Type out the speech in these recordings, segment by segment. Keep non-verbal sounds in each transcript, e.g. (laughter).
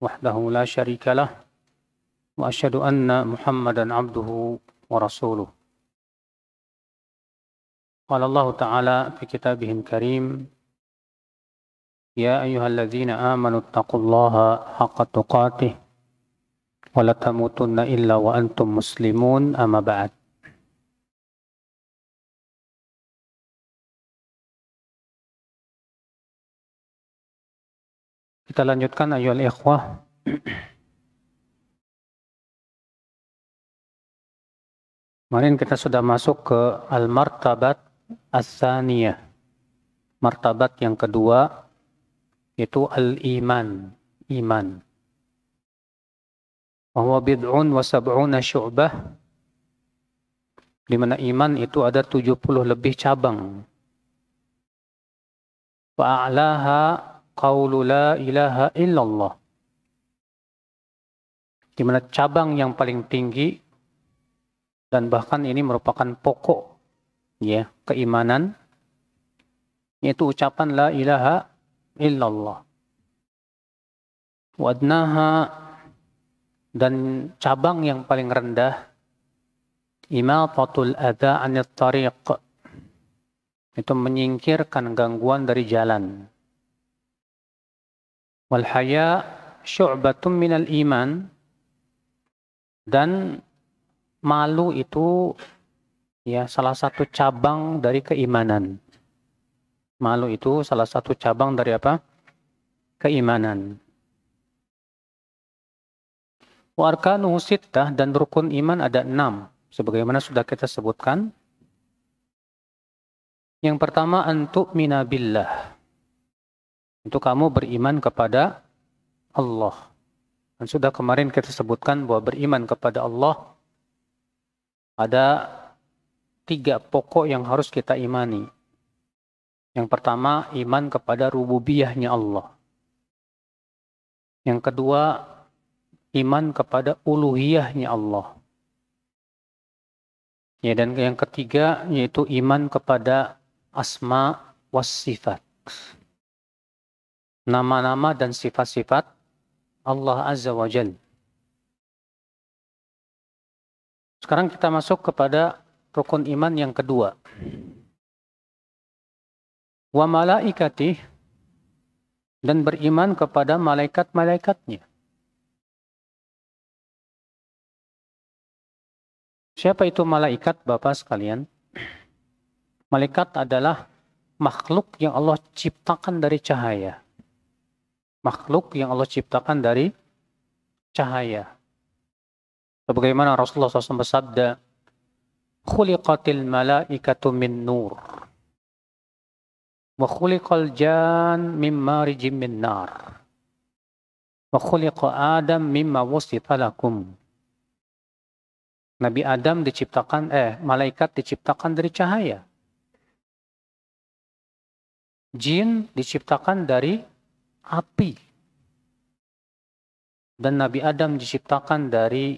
وحده لا شريك له وأشهد أن محمدا عبده ورسوله قال الله تعالى في كتابه الكريم يا أيها الذين آمنوا اتقوا الله حق تقاته ولا تموتن إلا وأنتم مسلمون أما بعد Kita lanjutkan ayol ikhwah. Kemarin kita sudah masuk ke al-martabat as-saniyah. Martabat yang kedua yaitu al-iman, iman. Bahwa bid'un wa sab'una syu'bah di mana iman itu ada 70 lebih cabang. Fa'alaha qaulu la ilaha illallah. Di mana cabang yang paling tinggi dan bahkan ini merupakan pokok ya keimanan yaitu ucapan la ilaha illallah. Wadnaha dan cabang yang paling rendah imatatul adha anit tariq itu menyingkirkan gangguan dari jalan Wal haya syu'batun minal iman dan malu itu ya salah satu cabang dari keimanan. Malu itu salah satu cabang dari apa? Keimanan. Wa arkanuhu sittah dan rukun iman ada enam. Sebagaimana sudah kita sebutkan. Yang pertama antuk minabillah. Untuk kamu beriman kepada Allah. Dan sudah kemarin kita sebutkan bahwa beriman kepada Allah ada tiga pokok yang harus kita imani. Yang pertama, iman kepada rububiyahnya Allah. Yang kedua, iman kepada uluhiyahnya Allah. Ya, dan yang ketiga yaitu iman kepada asma wasifat nama-nama dan sifat-sifat Allah Azza wa Jal. Sekarang kita masuk kepada rukun iman yang kedua. Wa malaikati dan beriman kepada malaikat-malaikatnya. Siapa itu malaikat Bapak sekalian? Malaikat adalah makhluk yang Allah ciptakan dari cahaya makhluk yang Allah ciptakan dari cahaya. Sebagaimana Rasulullah SAW bersabda, "Khuliqatil malaikatu min nur." Wa khuliqal jan mimma rijim min nar. Wa khuliqa Adam mimma wasita Nabi Adam diciptakan, eh, malaikat diciptakan dari cahaya. Jin diciptakan dari api. Dan Nabi Adam diciptakan dari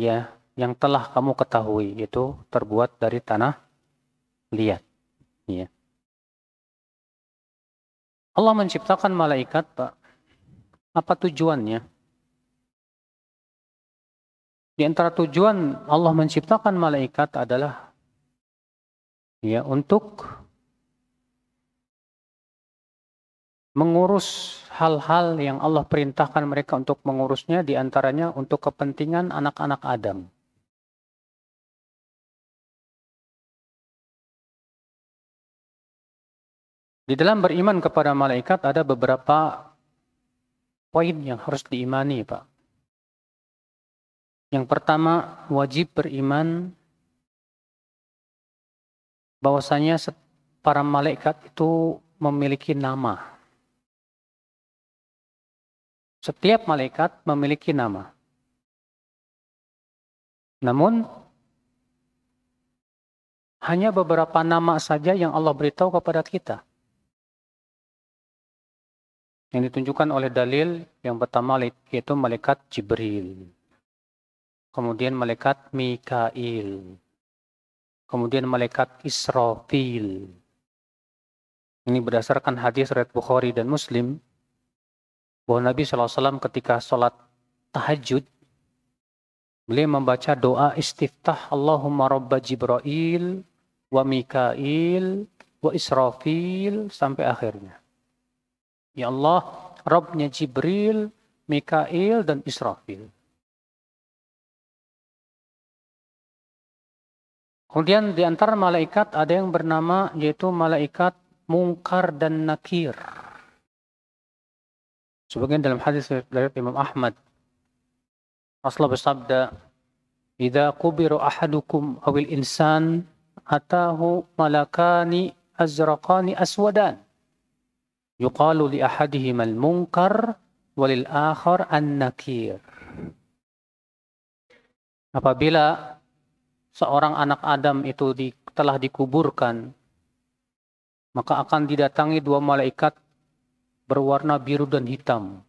ya yang telah kamu ketahui itu terbuat dari tanah liat. Ya. Allah menciptakan malaikat, Pak. Apa tujuannya? Di antara tujuan Allah menciptakan malaikat adalah ya untuk mengurus hal-hal yang Allah perintahkan mereka untuk mengurusnya diantaranya untuk kepentingan anak-anak Adam. Di dalam beriman kepada malaikat ada beberapa poin yang harus diimani, Pak. Yang pertama, wajib beriman bahwasanya para malaikat itu memiliki nama. Setiap malaikat memiliki nama. Namun, hanya beberapa nama saja yang Allah beritahu kepada kita. Yang ditunjukkan oleh dalil yang pertama yaitu malaikat Jibril. Kemudian malaikat Mikail. Kemudian malaikat Israfil. Ini berdasarkan hadis riwayat Bukhari dan Muslim bahwa Nabi SAW ketika sholat tahajud, beliau membaca doa istiftah Allahumma Rabba Jibrail wa Mikail wa Israfil sampai akhirnya. Ya Allah, Rabbnya Jibril, Mikail, dan Israfil. Kemudian di antara malaikat ada yang bernama yaitu malaikat mungkar dan nakir. Sebagian dalam hadis dari Imam Ahmad. Rasulullah bersabda, "Idza kubiru ahadukum awil insan atahu malakani azraqani aswadan." Yuqalu li ahadihim al-munkar walil akhar an-nakir. Apabila seorang anak Adam itu di, telah dikuburkan, maka akan didatangi dua malaikat berwarna biru dan hitam.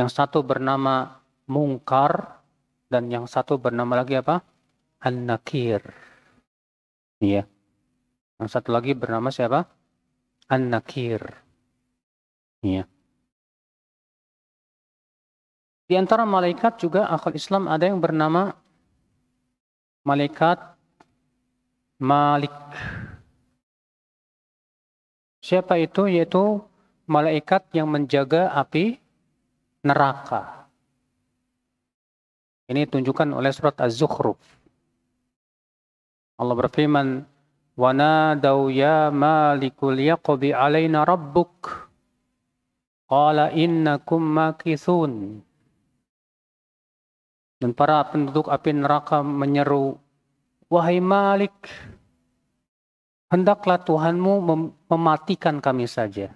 Yang satu bernama Mungkar dan yang satu bernama lagi apa? An-Nakir. Iya. Yang satu lagi bernama siapa? An-Nakir. Iya. Di antara malaikat juga akal Islam ada yang bernama malaikat Malik. Siapa itu? Yaitu malaikat yang menjaga api neraka. Ini tunjukkan oleh surat Az-Zukhruf. Allah berfirman, وَنَادَوْ يَا مَالِكُ لِيَقْضِ عَلَيْنَا رَبُّكَ قَالَ إِنَّكُمْ مَاكِثُونَ Dan para penduduk api neraka menyeru, Wahai Malik, hendaklah Tuhanmu mem mematikan kami saja.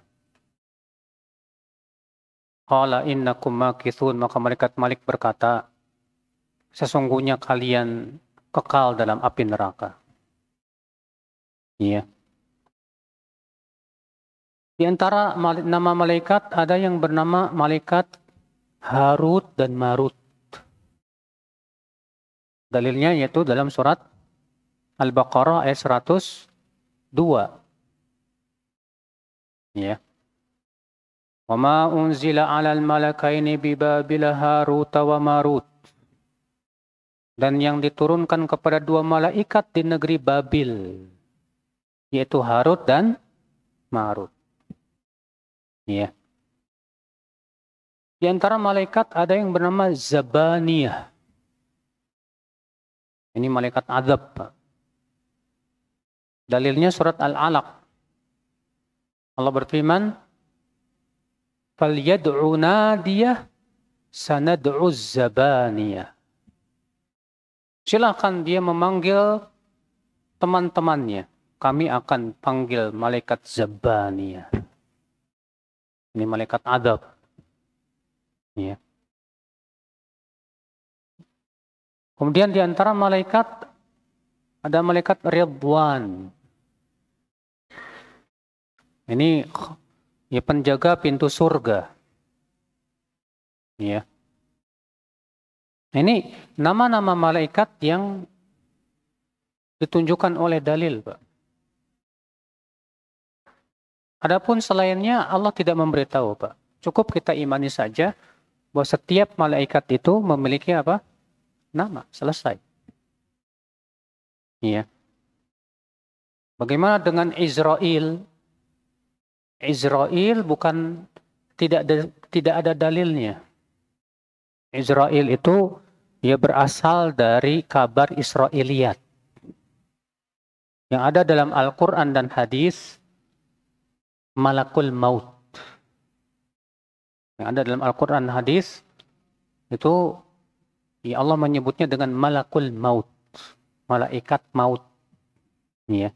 Qala innakum makithun. Maka malaikat Malik berkata, sesungguhnya kalian kekal dalam api neraka. Iya. Di antara nama malaikat ada yang bernama malaikat Harut dan Marut. Dalilnya yaitu dalam surat Al-Baqarah ayat 100 dua. Ya. Wa ma unzila 'alal malakaini bi Harut wa Marut. Dan yang diturunkan kepada dua malaikat di negeri Babil yaitu Harut dan Marut. Ya. Di antara malaikat ada yang bernama Zabaniyah. Ini malaikat adab, Pak. Dalilnya surat Al-Alaq. Allah berfirman, "Falyad'u nadiyah sanad'u zabaniyah." Silakan dia memanggil teman-temannya. Kami akan panggil malaikat Zabaniyah. Ini malaikat adab. Ya. Kemudian di antara malaikat ada malaikat Ridwan. Ini ya penjaga pintu surga. Ya. Ini nama-nama malaikat yang ditunjukkan oleh dalil, Pak. Adapun selainnya Allah tidak memberitahu, Pak. Cukup kita imani saja bahwa setiap malaikat itu memiliki apa? Nama, selesai. Iya. Bagaimana dengan Israel? Israel bukan tidak ada, tidak ada dalilnya. Israel itu ia berasal dari kabar Israeliat. Yang ada dalam Al-Quran dan hadis, malakul maut. Yang ada dalam Al-Quran dan hadis, itu ya Allah menyebutnya dengan malakul maut. Malaikat maut. Ya.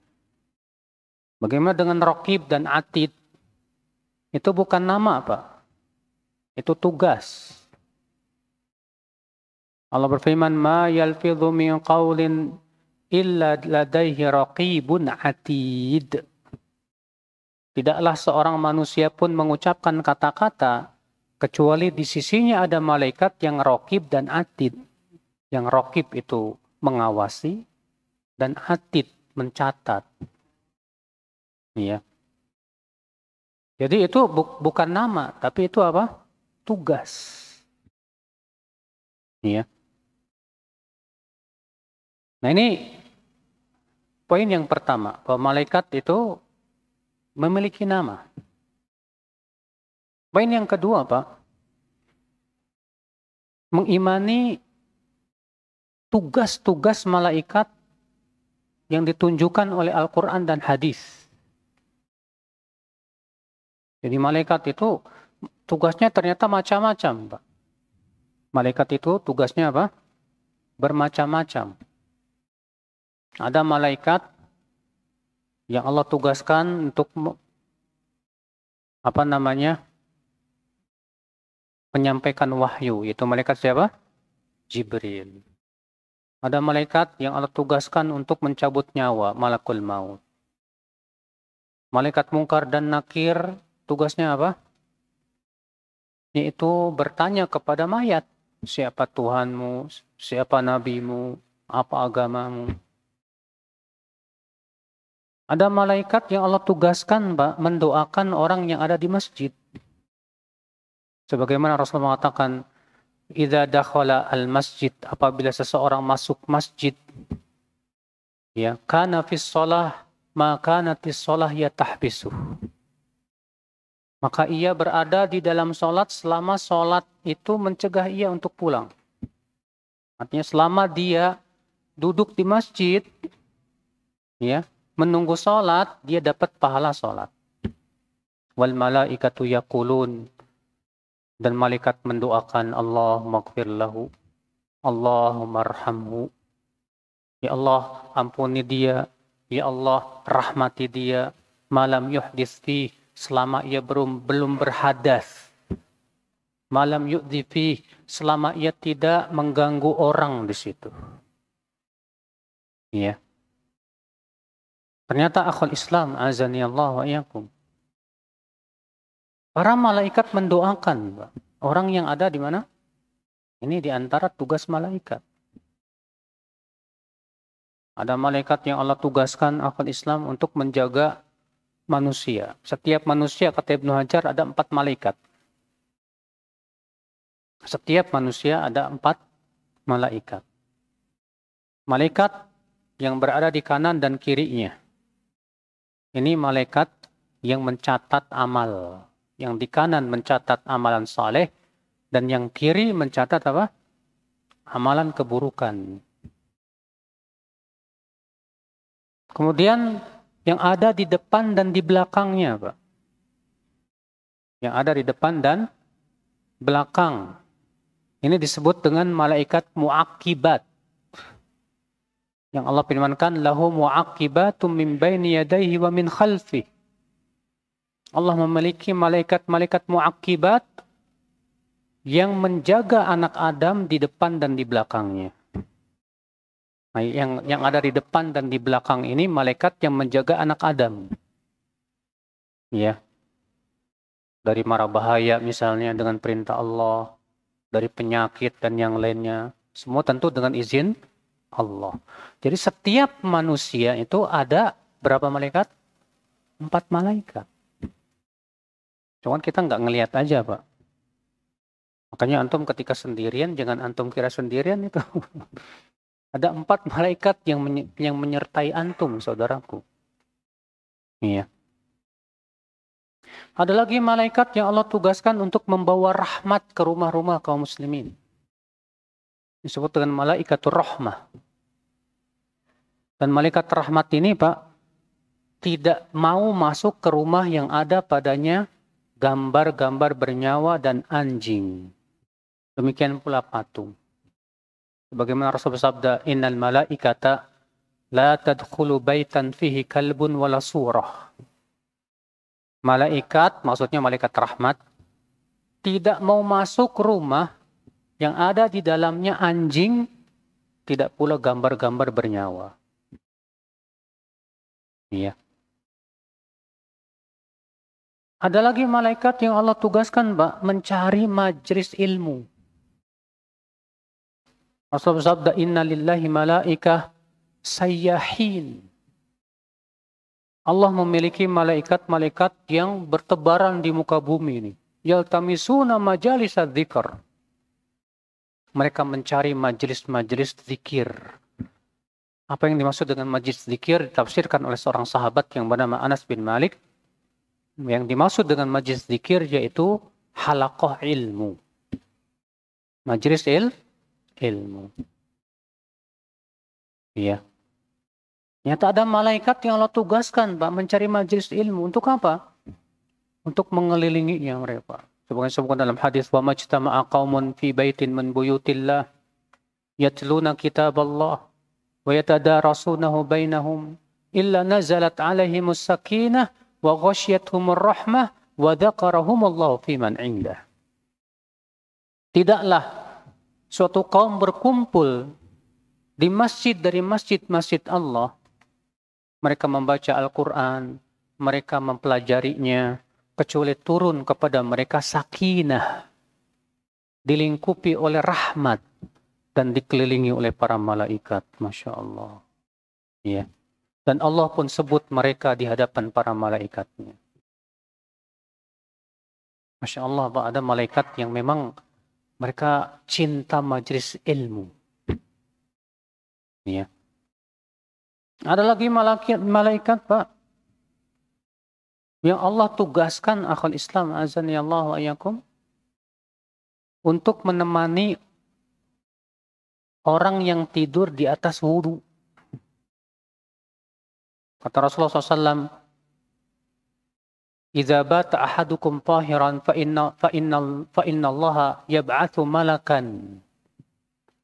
Bagaimana dengan Rokib dan Atid? Itu bukan nama, Pak. Itu tugas. Allah berfirman, "Ma yalfidhu min qawlin illa ladaihi raqibun atid." Tidaklah seorang manusia pun mengucapkan kata-kata kecuali di sisinya ada malaikat yang rokib dan atid. Yang rokib itu mengawasi dan atid mencatat. Ya. Jadi itu bu bukan nama, tapi itu apa? Tugas. Iya. Nah ini poin yang pertama, bahwa malaikat itu memiliki nama. Poin yang kedua, apa? mengimani tugas-tugas malaikat yang ditunjukkan oleh Al-Quran dan hadis. Jadi malaikat itu tugasnya ternyata macam-macam, Pak. Malaikat itu tugasnya apa? Bermacam-macam. Ada malaikat yang Allah tugaskan untuk apa namanya? menyampaikan wahyu, yaitu malaikat siapa? Jibril. Ada malaikat yang Allah tugaskan untuk mencabut nyawa, malakul maut. Malaikat mungkar dan nakir tugasnya apa? Yaitu bertanya kepada mayat, siapa Tuhanmu, siapa nabimu, apa agamamu. Ada malaikat yang Allah tugaskan, Pak, mendoakan orang yang ada di masjid. Sebagaimana Rasul mengatakan, "Idza dakhala al-masjid", apabila seseorang masuk masjid, ya, kana fis shalah, maka natis shalah ya tahbisuh. Maka ia berada di dalam sholat selama sholat itu mencegah ia untuk pulang. Artinya selama dia duduk di masjid, ya menunggu sholat, dia dapat pahala sholat. Wal malaikatu yakulun. Dan malaikat mendoakan Allah maghfir lahu. Allahumma arhamhu. Ya Allah, ampuni dia. Ya Allah, rahmati dia. Malam yuhdis fih selama ia belum belum berhadas malam yudhifi selama ia tidak mengganggu orang di situ ya ternyata akhul Islam azani Allah wa iyakum para malaikat mendoakan orang yang ada di mana ini di antara tugas malaikat ada malaikat yang Allah tugaskan akal Islam untuk menjaga manusia. Setiap manusia kata Ibnu Hajar ada empat malaikat. Setiap manusia ada empat malaikat. Malaikat yang berada di kanan dan kirinya. Ini malaikat yang mencatat amal. Yang di kanan mencatat amalan saleh dan yang kiri mencatat apa? Amalan keburukan. Kemudian yang ada di depan dan di belakangnya, Pak. Yang ada di depan dan belakang. Ini disebut dengan malaikat muakibat. Yang Allah firmankan lahu muakibatum min baini yadaihi wa min khalfi. Allah memiliki malaikat-malaikat muakibat yang menjaga anak Adam di depan dan di belakangnya. Nah, yang yang ada di depan dan di belakang ini malaikat yang menjaga anak Adam. Ya. Dari mara bahaya misalnya dengan perintah Allah, dari penyakit dan yang lainnya. Semua tentu dengan izin Allah. Jadi setiap manusia itu ada berapa malaikat? Empat malaikat. Cuman kita nggak ngelihat aja, Pak. Makanya antum ketika sendirian, jangan antum kira sendirian itu. (laughs) Ada empat malaikat yang menye yang menyertai antum, saudaraku. Iya. Ada lagi malaikat yang Allah tugaskan untuk membawa rahmat ke rumah-rumah kaum muslimin. Disebut dengan malaikat rahmah. Dan malaikat rahmat ini, Pak, tidak mau masuk ke rumah yang ada padanya gambar-gambar bernyawa dan anjing. Demikian pula patung. Sebagaimana Rasul bersabda, "Innal malaikata la tadkhulu baitan fihi kalbun wala surah." Malaikat, maksudnya malaikat rahmat, tidak mau masuk rumah yang ada di dalamnya anjing, tidak pula gambar-gambar bernyawa. Iya. Ada lagi malaikat yang Allah tugaskan, Pak, mencari majlis ilmu. Rasulullah bersabda inna lillahi malaikah sayyahin. Allah memiliki malaikat-malaikat yang bertebaran di muka bumi ini. Yaltamisuna majalis dzikr. Mereka mencari majelis-majelis zikir. Apa yang dimaksud dengan majelis zikir ditafsirkan oleh seorang sahabat yang bernama Anas bin Malik. Yang dimaksud dengan majelis zikir yaitu halakoh ilmu. Majelis il, ilmu. Iya. Nyata ada malaikat yang Allah tugaskan, Pak, mencari majelis ilmu. Untuk apa? Untuk mengelilinginya mereka. Sebagai sebutkan dalam hadis, "Wa majtama'a qaumun fi baitin min buyutillah yatluna kitab Allah wa yatadarasunahu bainahum illa nazalat alaihimus sakinah wa ghasyiyatuhumur rahmah wa dzakarahumullahu fi man indah." Tidaklah suatu kaum berkumpul di masjid dari masjid-masjid Allah. Mereka membaca Al-Quran, mereka mempelajarinya, kecuali turun kepada mereka sakinah, dilingkupi oleh rahmat, dan dikelilingi oleh para malaikat. Masya Allah. Ya. Dan Allah pun sebut mereka di hadapan para malaikatnya. Masya Allah, ada malaikat yang memang mereka cinta majlis ilmu. Ya. Ada lagi malaikat, malaikat Pak. Yang Allah tugaskan akhul Islam azan ya Allah ayakum untuk menemani orang yang tidur di atas wudhu. Kata Rasulullah SAW, Idza bata ahadukum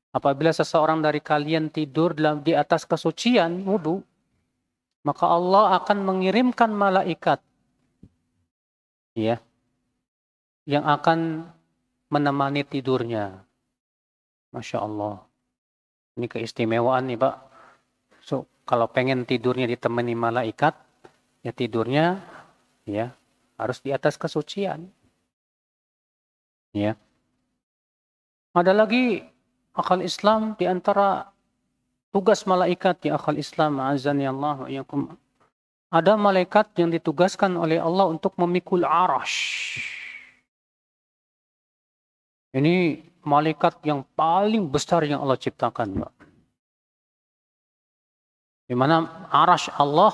Apabila seseorang dari kalian tidur dalam di atas kesucian wudu, maka Allah akan mengirimkan malaikat ya yang akan menemani tidurnya. Masya Allah. Ini keistimewaan nih Pak. So, kalau pengen tidurnya ditemani malaikat, ya tidurnya ya harus di atas kesucian. Ya. Ada lagi akal Islam di antara tugas malaikat di ya akal Islam azan ya Allah Ada malaikat yang ditugaskan oleh Allah untuk memikul arash. Ini malaikat yang paling besar yang Allah ciptakan, mbak. Di mana arash Allah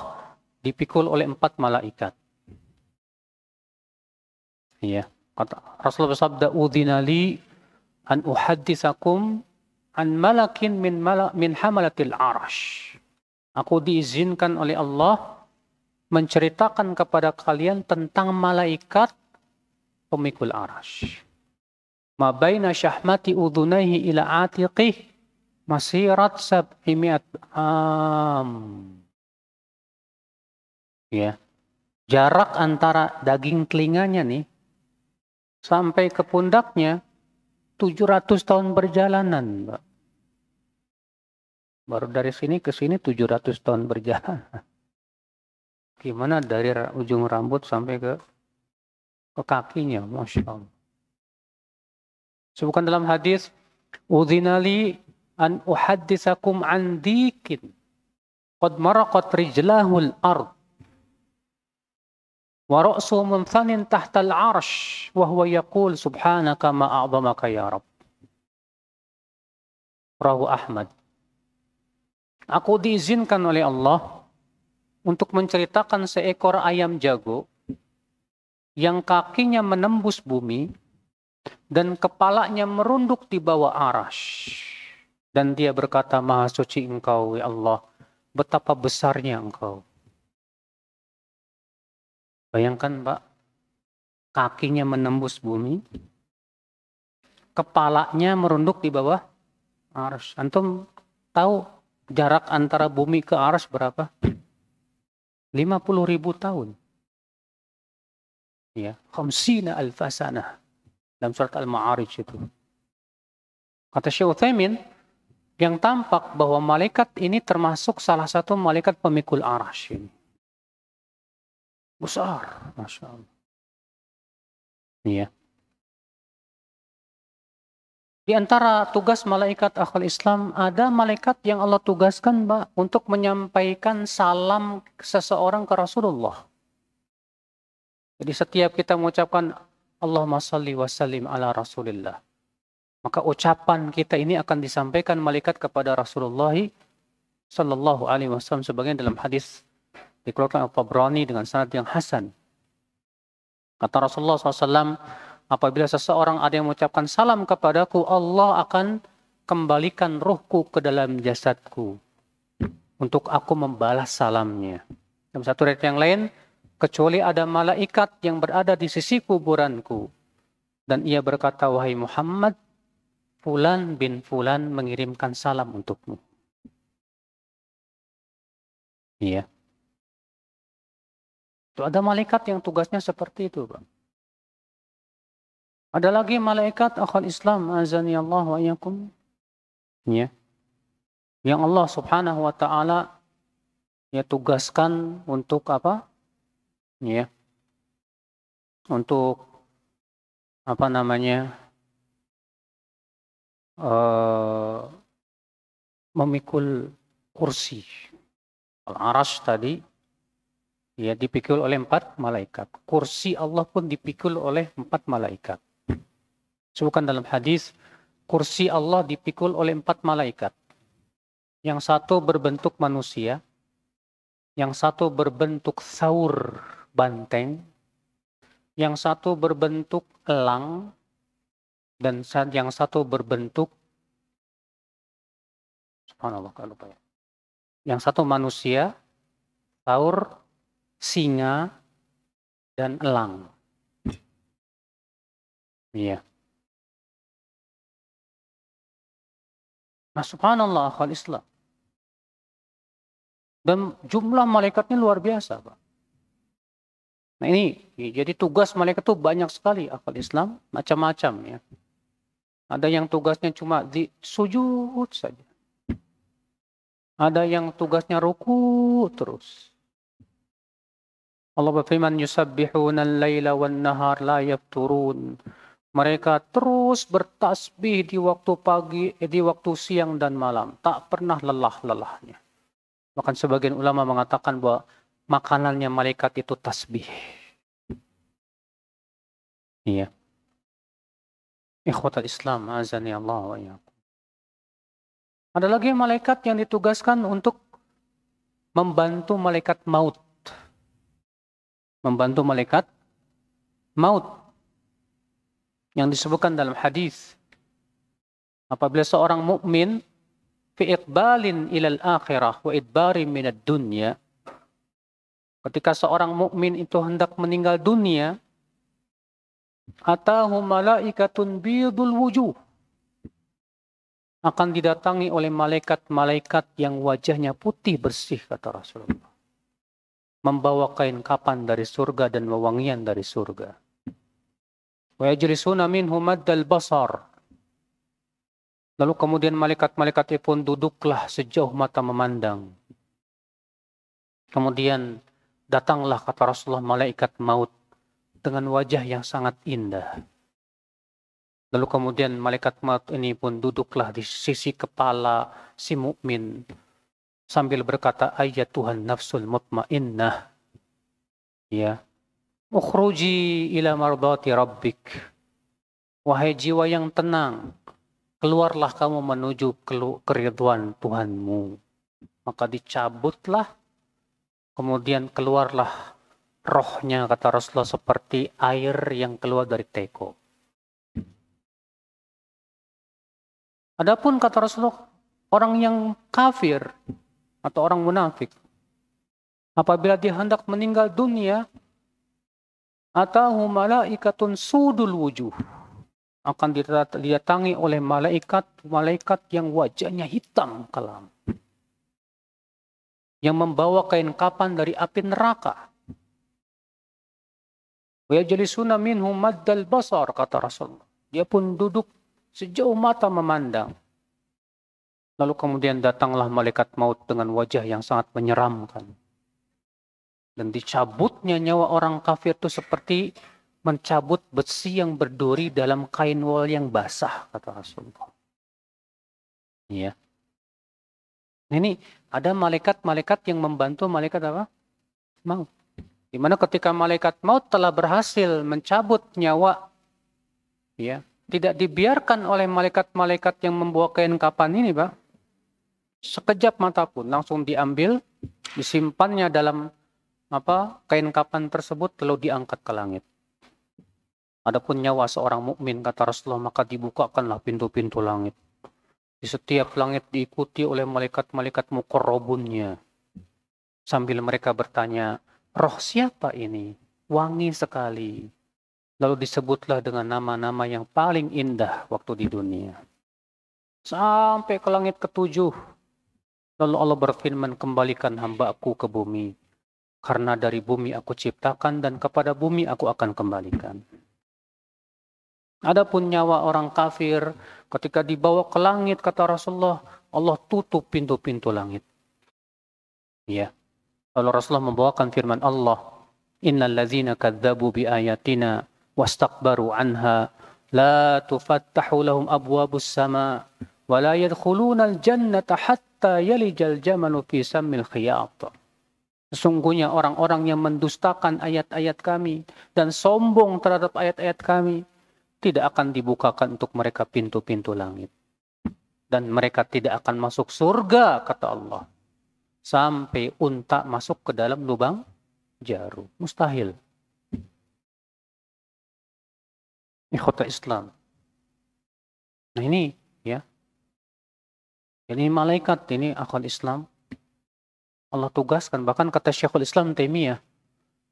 dipikul oleh empat malaikat. Iya. Kata Rasulullah bersabda, li an uhaddisakum an malakin min malak min hamalatil arash." Aku diizinkan oleh Allah menceritakan kepada kalian tentang malaikat pemikul arash. Ma baina syahmati udhunaihi ila atiqih masirat sab'imiat am. Ya. Jarak antara daging telinganya nih sampai ke pundaknya 700 tahun perjalanan, Mbak. Baru dari sini ke sini 700 tahun berjalan. (laughs) Gimana dari ujung rambut sampai ke ke kakinya, Masya Allah. Sebutkan dalam hadis, Udhinali an uhaddisakum an dikin. Qad maraqat rijlahul ard. ورأسه تحت العرش وهو يقول سبحانك ما أعظمك يا رب Rahu Ahmad Aku diizinkan oleh Allah untuk menceritakan seekor ayam jago yang kakinya menembus bumi dan kepalanya merunduk di bawah arash. Dan dia berkata, Maha suci engkau, ya Allah, betapa besarnya engkau. Bayangkan Pak, kakinya menembus bumi, kepalanya merunduk di bawah arus. Antum tahu jarak antara bumi ke arus berapa? 50 ribu tahun. Ya, khamsina alfasana dalam surat Al-Ma'arij itu. Kata Syekh Uthaymin, yang tampak bahwa malaikat ini termasuk salah satu malaikat pemikul arash ini besar masya Allah Iya. di antara tugas malaikat akal Islam ada malaikat yang Allah tugaskan Mbak untuk menyampaikan salam seseorang ke Rasulullah. Jadi setiap kita mengucapkan Allahumma salli wa sallim ala Rasulillah. Maka ucapan kita ini akan disampaikan malaikat kepada Rasulullah sallallahu alaihi wasallam sebagian dalam hadis dikeluarkan Al-Tabrani dengan sanad yang hasan. Kata Rasulullah SAW, apabila seseorang ada yang mengucapkan salam kepadaku, Allah akan kembalikan ruhku ke dalam jasadku untuk aku membalas salamnya. Dalam satu riwayat yang lain, kecuali ada malaikat yang berada di sisi kuburanku dan ia berkata, wahai Muhammad, Fulan bin Fulan mengirimkan salam untukmu. Iya. Itu ada malaikat yang tugasnya seperti itu, Bang. Ada lagi malaikat akhal Islam azani Allah wa iyakum. Ya. Yang Allah Subhanahu wa taala ya tugaskan untuk apa? Ya. Untuk apa namanya? Uh, memikul kursi. Al-Arash tadi ya dipikul oleh empat malaikat. Kursi Allah pun dipikul oleh empat malaikat. Sebutkan dalam hadis, kursi Allah dipikul oleh empat malaikat. Yang satu berbentuk manusia, yang satu berbentuk saur banteng, yang satu berbentuk elang, dan yang satu berbentuk Subhanallah, lupa ya. Yang satu manusia, saur, singa, dan elang. Iya. Nah subhanallah akhal Islam. Dan jumlah malaikatnya luar biasa Pak. Nah ini jadi tugas malaikat itu banyak sekali akal Islam macam-macam ya. Ada yang tugasnya cuma di sujud saja. Ada yang tugasnya ruku terus. Allah berfirman yusabbihuna al-laila wan nahar la yafturun. Mereka terus bertasbih di waktu pagi, eh, di waktu siang dan malam, tak pernah lelah-lelahnya. Bahkan sebagian ulama mengatakan bahwa makanannya malaikat itu tasbih. Iya. Ikhwatul Islam, azani Allah wa Ada lagi malaikat yang ditugaskan untuk membantu malaikat maut membantu malaikat maut yang disebutkan dalam hadis apabila seorang mukmin fi iqbalin ilal akhirah wa idbari minad dunya ketika seorang mukmin itu hendak meninggal dunia atahu malaikatun bidul wujuh akan didatangi oleh malaikat-malaikat yang wajahnya putih bersih kata Rasulullah membawa kain kapan dari surga dan wewangian dari surga. Wa yajlisuna minhu maddal basar. Lalu kemudian malaikat-malaikat itu pun duduklah sejauh mata memandang. Kemudian datanglah kata Rasulullah malaikat maut dengan wajah yang sangat indah. Lalu kemudian malaikat maut ini pun duduklah di sisi kepala si mukmin sambil berkata ayat Tuhan nafsul mutmainnah ya ukhruji ila mardati rabbik wahai jiwa yang tenang keluarlah kamu menuju keriduan Tuhanmu maka dicabutlah kemudian keluarlah rohnya kata Rasulullah seperti air yang keluar dari teko. Adapun kata Rasulullah orang yang kafir atau orang munafik. Apabila dia hendak meninggal dunia, atau malaikatun sudul wujuh. Akan didatangi oleh malaikat-malaikat yang wajahnya hitam kelam. Yang membawa kain kapan dari api neraka. Wajalisuna minhum maddal basar, kata Rasulullah. Dia pun duduk sejauh mata memandang Lalu kemudian datanglah malaikat maut dengan wajah yang sangat menyeramkan. Dan dicabutnya nyawa orang kafir itu seperti mencabut besi yang berduri dalam kain wol yang basah, kata Rasulullah. Ya. Ini ada malaikat-malaikat yang membantu malaikat apa? Maut. mana ketika malaikat maut telah berhasil mencabut nyawa, ya, tidak dibiarkan oleh malaikat-malaikat yang membawa kain kapan ini, Pak sekejap mata pun langsung diambil, disimpannya dalam apa kain kapan tersebut lalu diangkat ke langit. Adapun nyawa seorang mukmin kata Rasulullah maka dibukakanlah pintu-pintu langit. Di setiap langit diikuti oleh malaikat-malaikat mukorobunnya. Sambil mereka bertanya, roh siapa ini? Wangi sekali. Lalu disebutlah dengan nama-nama yang paling indah waktu di dunia. Sampai ke langit ketujuh, Lalu Allah berfirman, kembalikan hambaku ke bumi. Karena dari bumi aku ciptakan dan kepada bumi aku akan kembalikan. Adapun nyawa orang kafir ketika dibawa ke langit kata Rasulullah, Allah tutup pintu-pintu langit. Ya. Lalu Rasulullah membawakan firman Allah, "Innal ladzina kadzdzabu bi ayatina wastakbaru anha la tufattahu lahum abwabus sama' wa la yadkhuluna al-jannata hatta hatta yalijal jamanu fi sammil khiyat. Sesungguhnya orang-orang yang mendustakan ayat-ayat kami dan sombong terhadap ayat-ayat kami tidak akan dibukakan untuk mereka pintu-pintu langit. Dan mereka tidak akan masuk surga, kata Allah. Sampai unta masuk ke dalam lubang jarum. Mustahil. Ikhota Islam. Nah ini ya ini malaikat, ini akal Islam. Allah tugaskan, bahkan kata Syekhul Islam Taimiyah,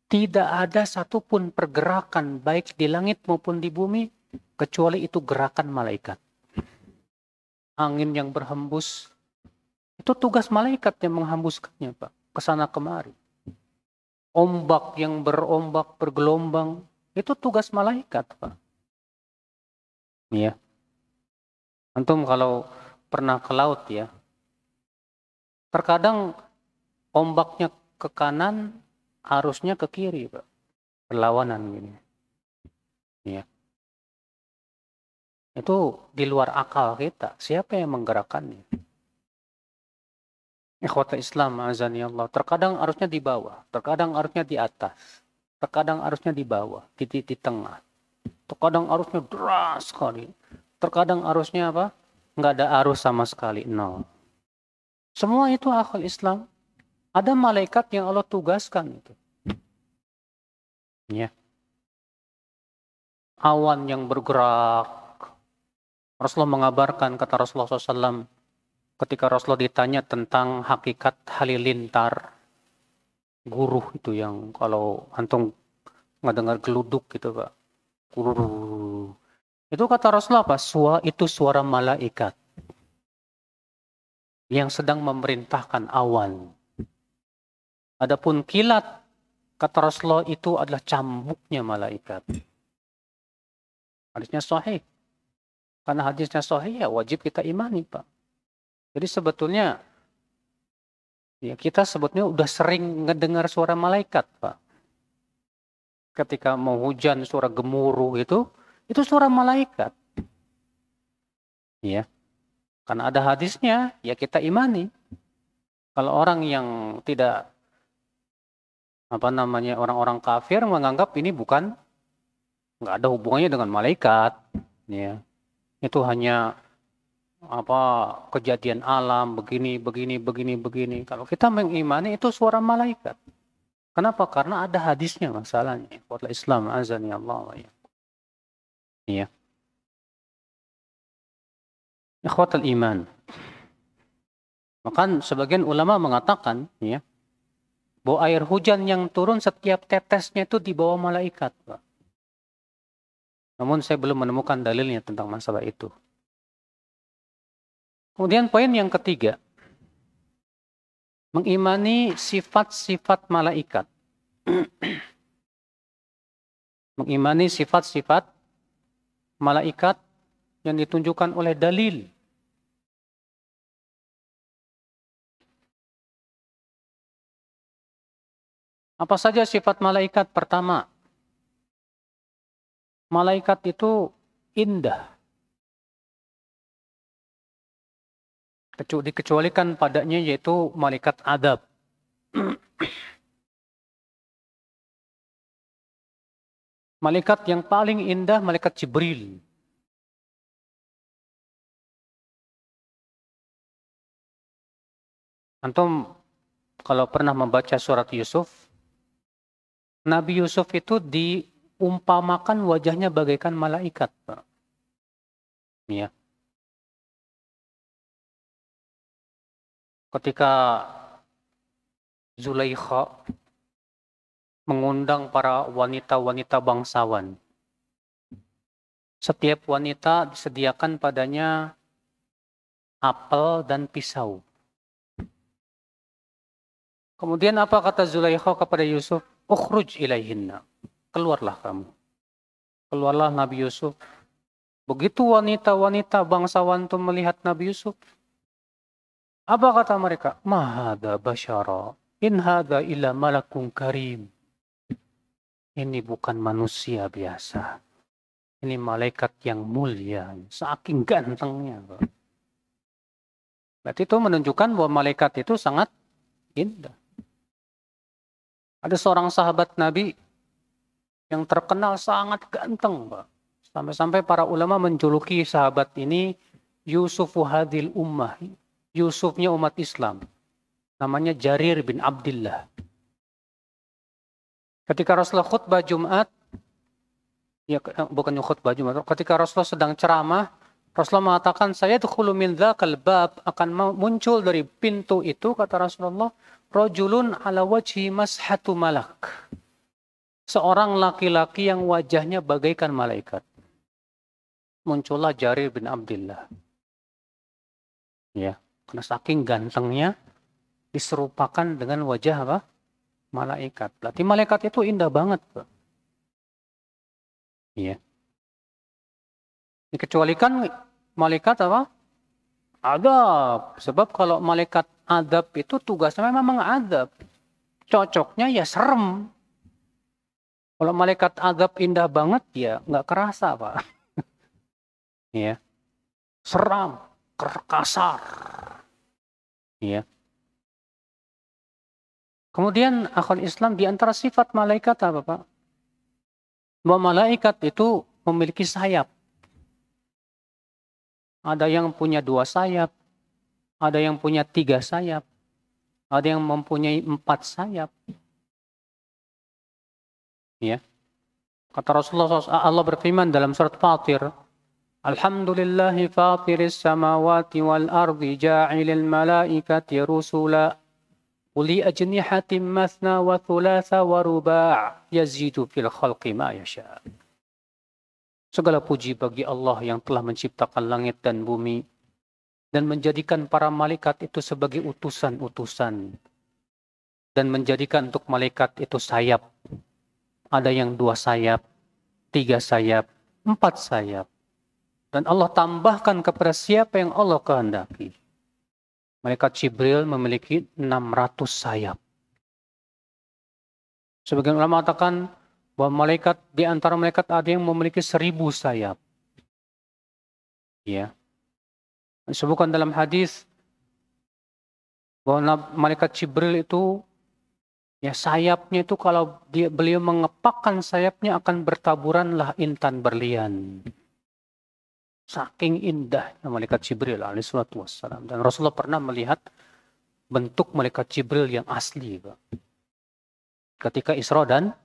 tidak ada satupun pergerakan baik di langit maupun di bumi kecuali itu gerakan malaikat. Angin yang berhembus itu tugas malaikat yang menghembuskannya, Pak, ke kemari. Ombak yang berombak bergelombang itu tugas malaikat, Pak. Iya. Antum kalau pernah ke laut ya. Terkadang ombaknya ke kanan, arusnya ke kiri, Pak. Berlawanan gini. Ya. Itu di luar akal kita. Siapa yang menggerakkannya? Ikhwata Islam azani Allah. Terkadang arusnya di bawah, terkadang arusnya di atas, terkadang arusnya di bawah, di, di, di tengah. Terkadang arusnya deras sekali. Terkadang arusnya apa? nggak ada arus sama sekali nol. Semua itu akal Islam. Ada malaikat yang Allah tugaskan itu. Ya. Awan yang bergerak. Rasulullah mengabarkan kata Rasulullah SAW ketika Rasulullah ditanya tentang hakikat halilintar guruh itu yang kalau antum nggak dengar geluduk gitu pak guruh itu kata Rasulullah apa? Suara itu suara malaikat yang sedang memerintahkan awan. Adapun kilat kata Rasulullah itu adalah cambuknya malaikat. Hadisnya sahih. Karena hadisnya sahih ya wajib kita imani, Pak. Jadi sebetulnya ya kita sebetulnya udah sering ngedengar suara malaikat, Pak. Ketika mau hujan suara gemuruh itu, itu suara malaikat. Ya. Karena ada hadisnya, ya kita imani. Kalau orang yang tidak apa namanya orang-orang kafir menganggap ini bukan nggak ada hubungannya dengan malaikat, ya. Itu hanya apa kejadian alam begini begini begini begini. Kalau kita mengimani itu suara malaikat. Kenapa? Karena ada hadisnya masalahnya. Islam azan ya Allah. Ya. Ya. Ikhwatul iman. Maka sebagian ulama mengatakan ya bahwa air hujan yang turun setiap tetesnya itu dibawa malaikat, Namun saya belum menemukan dalilnya tentang masalah itu. Kemudian poin yang ketiga, mengimani sifat-sifat malaikat. (clears throat) mengimani sifat-sifat malaikat yang ditunjukkan oleh dalil. Apa saja sifat malaikat pertama? Malaikat itu indah. Dikecualikan padanya yaitu malaikat adab. (clears throat) malaikat yang paling indah malaikat Jibril. Antum kalau pernah membaca surat Yusuf, Nabi Yusuf itu diumpamakan wajahnya bagaikan malaikat. Ya. Ketika Zulaikha mengundang para wanita-wanita bangsawan. Setiap wanita disediakan padanya apel dan pisau. Kemudian apa kata Zulaikha kepada Yusuf? Ukhruj ilaihinna. Keluarlah kamu. Keluarlah Nabi Yusuf. Begitu wanita-wanita bangsawan itu melihat Nabi Yusuf. Apa kata mereka? Mahada basyara. In hada ila malakun karim ini bukan manusia biasa. Ini malaikat yang mulia, saking gantengnya. Berarti itu menunjukkan bahwa malaikat itu sangat indah. Ada seorang sahabat Nabi yang terkenal sangat ganteng, Sampai-sampai para ulama menjuluki sahabat ini Yusuf hadil ummah, Yusufnya umat Islam. Namanya Jarir bin Abdullah. Ketika Rasulullah khutbah Jumat, ya bukan khutbah Jumat, ketika Rasulullah sedang ceramah, Rasulullah mengatakan saya tukhulu min dhaqal bab akan muncul dari pintu itu kata Rasulullah rojulun ala wajhi mashatu malak. Seorang laki-laki yang wajahnya bagaikan malaikat. Muncullah Jarir bin Abdullah. Ya, karena saking gantengnya diserupakan dengan wajah apa? malaikat. Berarti malaikat itu indah banget, Pak. Iya. Dikecualikan malaikat apa? Adab. Sebab kalau malaikat adab itu tugasnya memang mengadab. Cocoknya ya serem. Kalau malaikat adab indah banget ya nggak kerasa, Pak. (laughs) Iya. Seram, kasar. Iya. Kemudian akal Islam di antara sifat malaikat apa Pak? Bahwa malaikat itu memiliki sayap. Ada yang punya dua sayap, ada yang punya tiga sayap, ada yang mempunyai empat sayap. Ya. Kata Rasulullah SAW, Allah berfirman dalam surat Fatir, Alhamdulillahi fatiris samawati wal ardi ja'ilil malaikati rusula uli ajnihatim masna wa thulatha wa ruba' yazidu fil khalqi ma yasha. Segala puji bagi Allah yang telah menciptakan langit dan bumi dan menjadikan para malaikat itu sebagai utusan-utusan dan menjadikan untuk malaikat itu sayap. Ada yang dua sayap, tiga sayap, empat sayap. Dan Allah tambahkan kepada siapa yang Allah kehendaki. Malaikat Jibril memiliki 600 sayap. Sebagian ulama mengatakan bahwa malaikat di antara malaikat ada yang memiliki 1000 sayap. Ya. Disebutkan dalam hadis bahwa malaikat Jibril itu ya sayapnya itu kalau dia beliau mengepakkan sayapnya akan bertaburanlah intan berlian. Saking indahnya malaikat Jibril Alaihissalam. Dan Rasulullah pernah melihat bentuk malaikat Jibril yang asli. Ketika Isra dan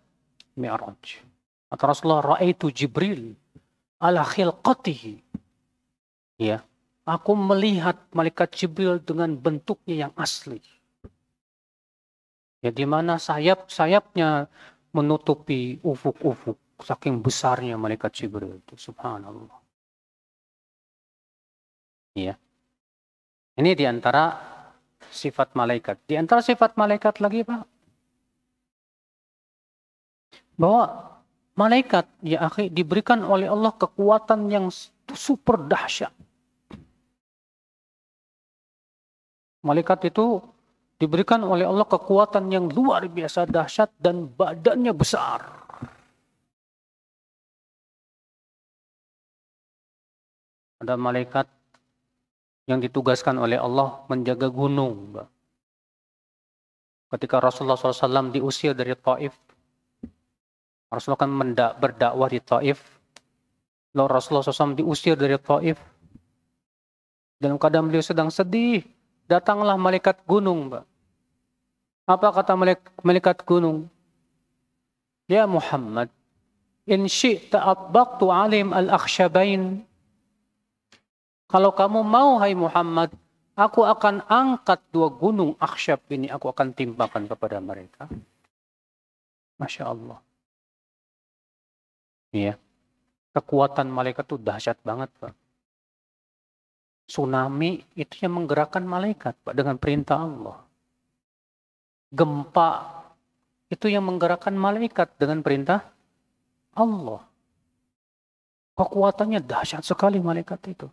Mi'raj. Atau Rasulullah, Ra'aitu Jibril ala khilqatihi. Ya, aku melihat malaikat Jibril dengan bentuknya yang asli. Ya, di mana sayap-sayapnya menutupi ufuk-ufuk. Saking besarnya malaikat Jibril itu. Subhanallah ya. Ini diantara sifat malaikat. Di antara sifat malaikat lagi Pak. Bahwa malaikat ya akhi diberikan oleh Allah kekuatan yang super dahsyat. Malaikat itu diberikan oleh Allah kekuatan yang luar biasa dahsyat dan badannya besar. Ada malaikat yang ditugaskan oleh Allah menjaga gunung. Ketika Rasulullah SAW diusir dari Taif, Rasulullah kan mendak, berdakwah di Taif. Lalu Rasulullah SAW diusir dari Taif. Dalam keadaan beliau sedang sedih, datanglah malaikat gunung. Mbak. Apa kata malaikat gunung? Ya Muhammad, in syi'ta abbaqtu alim al akhshabain kalau kamu mau hai Muhammad, aku akan angkat dua gunung Akshab ini, aku akan timpakan kepada mereka. Masya Allah. Ya, Kekuatan malaikat itu dahsyat banget, Pak. Tsunami itu yang menggerakkan malaikat, Pak, dengan perintah Allah. Gempa itu yang menggerakkan malaikat dengan perintah Allah. Kekuatannya dahsyat sekali malaikat itu.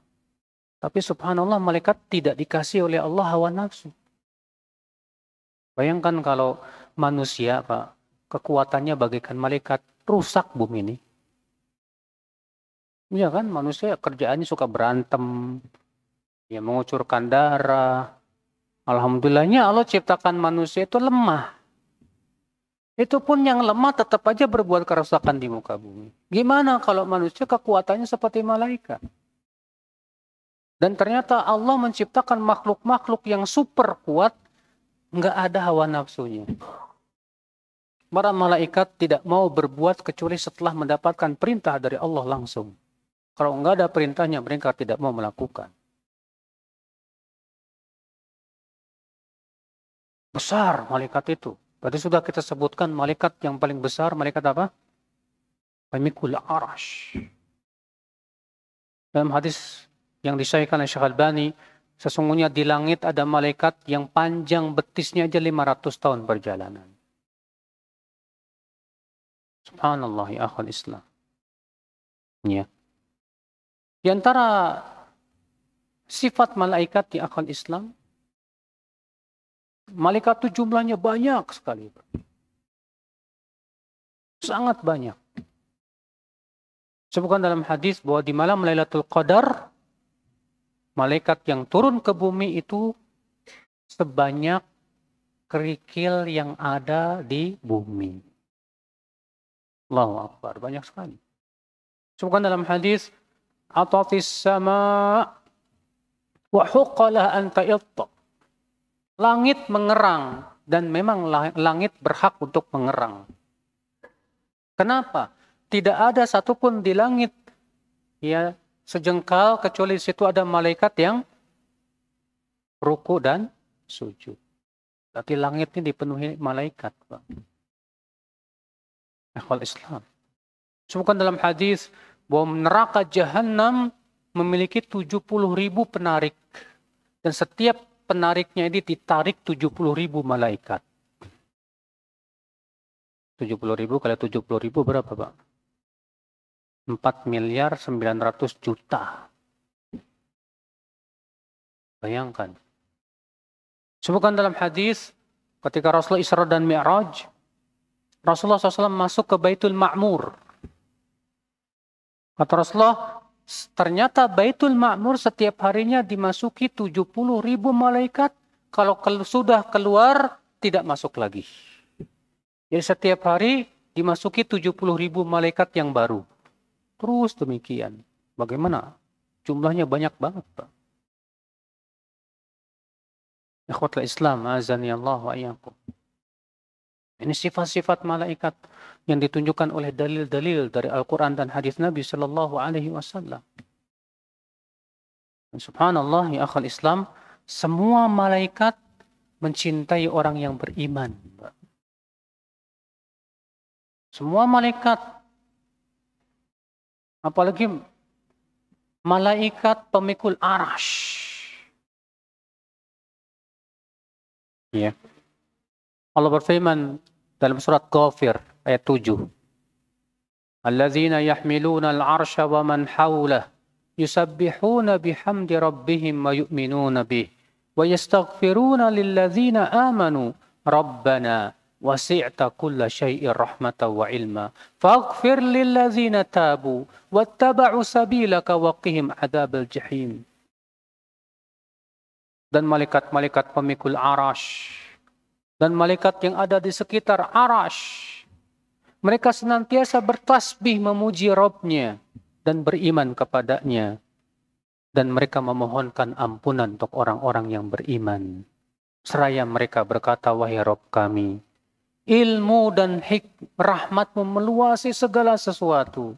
Tapi subhanallah malaikat tidak dikasih oleh Allah hawa nafsu. Bayangkan kalau manusia Pak, kekuatannya bagaikan malaikat, rusak bumi ini. Iya kan, manusia kerjaannya suka berantem, ya mengucurkan darah. Alhamdulillahnya Allah ciptakan manusia itu lemah. Itu pun yang lemah tetap aja berbuat kerusakan di muka bumi. Gimana kalau manusia kekuatannya seperti malaikat? Dan ternyata Allah menciptakan makhluk-makhluk yang super kuat, nggak ada hawa nafsunya. Para malaikat tidak mau berbuat kecuali setelah mendapatkan perintah dari Allah langsung. Kalau nggak ada perintahnya, mereka tidak mau melakukan. Besar malaikat itu. Berarti sudah kita sebutkan malaikat yang paling besar, malaikat apa? Pemikul arash. Dalam hadis yang disampaikan oleh Syekh Albani, sesungguhnya di langit ada malaikat yang panjang betisnya aja 500 tahun perjalanan. Subhanallah ya akhul Islam. Ya. Di antara sifat malaikat di akal Islam, malaikat itu jumlahnya banyak sekali. Sangat banyak. Sebutkan dalam hadis bahwa di malam Lailatul Qadar malaikat yang turun ke bumi itu sebanyak kerikil yang ada di bumi. Allahu Akbar, banyak sekali. Sebutkan dalam hadis, Atatis sama wa huqala anta Langit mengerang dan memang langit berhak untuk mengerang. Kenapa? Tidak ada satupun di langit ya sejengkal kecuali di situ ada malaikat yang ruku dan sujud. Berarti langit ini dipenuhi malaikat. Akhwal Islam. Sebutkan dalam hadis bahwa neraka jahanam memiliki 70 ribu penarik. Dan setiap penariknya ini ditarik 70 ribu malaikat. 70 ribu kali 70 ribu berapa Pak? 4 miliar 900 juta. Bayangkan. Sebutkan dalam hadis ketika Rasulullah Isra dan Mi'raj, Rasulullah SAW masuk ke Baitul Ma'mur. Kata Rasulullah, ternyata Baitul Ma'mur setiap harinya dimasuki 70 ribu malaikat. Kalau sudah keluar, tidak masuk lagi. Jadi setiap hari dimasuki 70 ribu malaikat yang baru. Terus demikian. Bagaimana? Jumlahnya banyak banget, Pak. Ikhwatul Islam, azani Allah wa iyyakum. Ini sifat-sifat malaikat yang ditunjukkan oleh dalil-dalil dari Al-Quran dan hadis Nabi Sallallahu Alaihi Wasallam. subhanallah ya akhal Islam, semua malaikat mencintai orang yang beriman. Semua malaikat Apalagi malaikat pemikul arash. Ya. Allah berfirman dalam surat Ghafir ayat 7. Allazina yahmiluna al-arsha wa man hawlah yusabbihuna bihamdi rabbihim wa yu'minuna bih wa yastaghfiruna amanu rabbana wasi'ta kulla syai'in rahmatan wa ilma faghfir lilladzina tabu wattaba'u sabilaka waqihim adzabal jahim dan malaikat-malaikat pemikul arash dan malaikat yang ada di sekitar arash mereka senantiasa bertasbih memuji Robnya dan beriman kepadanya dan mereka memohonkan ampunan untuk orang-orang yang beriman seraya mereka berkata wahai Rob kami ilmu dan hikmah rahmatmu meluasi segala sesuatu.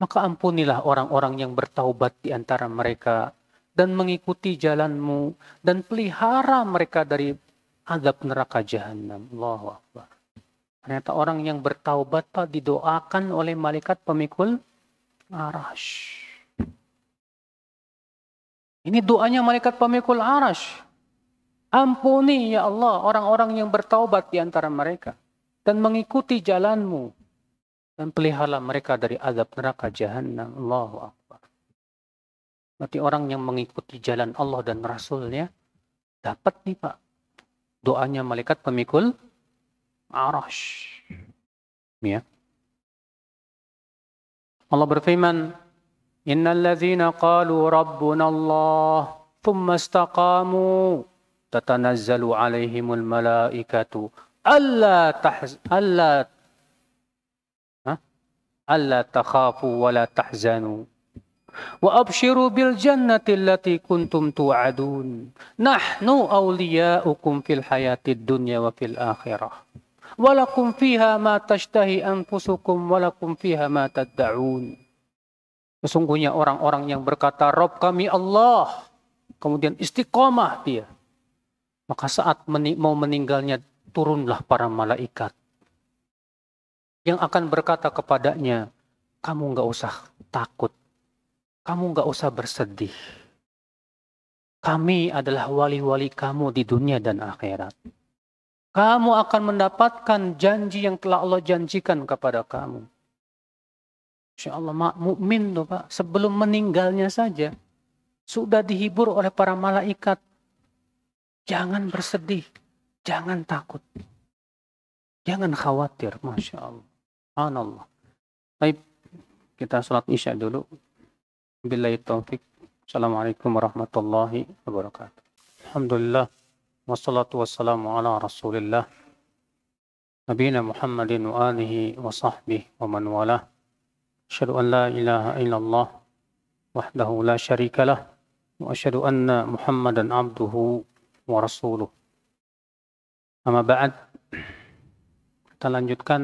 Maka ampunilah orang-orang yang bertaubat di antara mereka dan mengikuti jalanmu dan pelihara mereka dari azab neraka jahanam. Allahu Akbar. Ternyata orang yang bertaubat Pak didoakan oleh malaikat pemikul arash. Ini doanya malaikat pemikul arash. Ampuni ya Allah orang-orang yang bertaubat di antara mereka dan mengikuti jalanmu dan pelihara mereka dari azab neraka jahanam. Allahu Akbar. Berarti orang yang mengikuti jalan Allah dan Rasulnya dapat nih Pak doanya malaikat pemikul arash. Ya. Allah berfirman, "Innal ladzina qalu rabbuna Allah, thumma istaqamu tatanazzalu alaihimul malaikatu alla tahz alla alla takhafu wa la tahzanu wa abshiru bil jannati allati kuntum tu'adun nahnu awliya'ukum fil hayatid dunya wa fil akhirah walakum fiha ma tashtahi anfusukum walakum fiha ma tad'un Sesungguhnya orang-orang yang berkata, Rob kami Allah. Kemudian istiqomah dia. Maka saat meni mau meninggalnya turunlah para malaikat yang akan berkata kepadanya, kamu nggak usah takut, kamu nggak usah bersedih. Kami adalah wali-wali kamu di dunia dan akhirat. Kamu akan mendapatkan janji yang telah Allah janjikan kepada kamu. Insya Allah mukmin tuh pak sebelum meninggalnya saja sudah dihibur oleh para malaikat Jangan bersedih, jangan takut. Jangan khawatir, Masya Allah. Subhanallah. Baik, kita sholat isya dulu. Bila taufik. Assalamualaikum warahmatullahi wabarakatuh. Alhamdulillah. Wassalatu wassalamu ala rasulillah. Nabi Muhammadin wa alihi wa sahbihi wa man walah. Asyadu an la ilaha illallah. Wahdahu la syarikalah. lah. Wa asyadu anna Muhammadan abduhu ورسوله أما بعد kita lanjutkan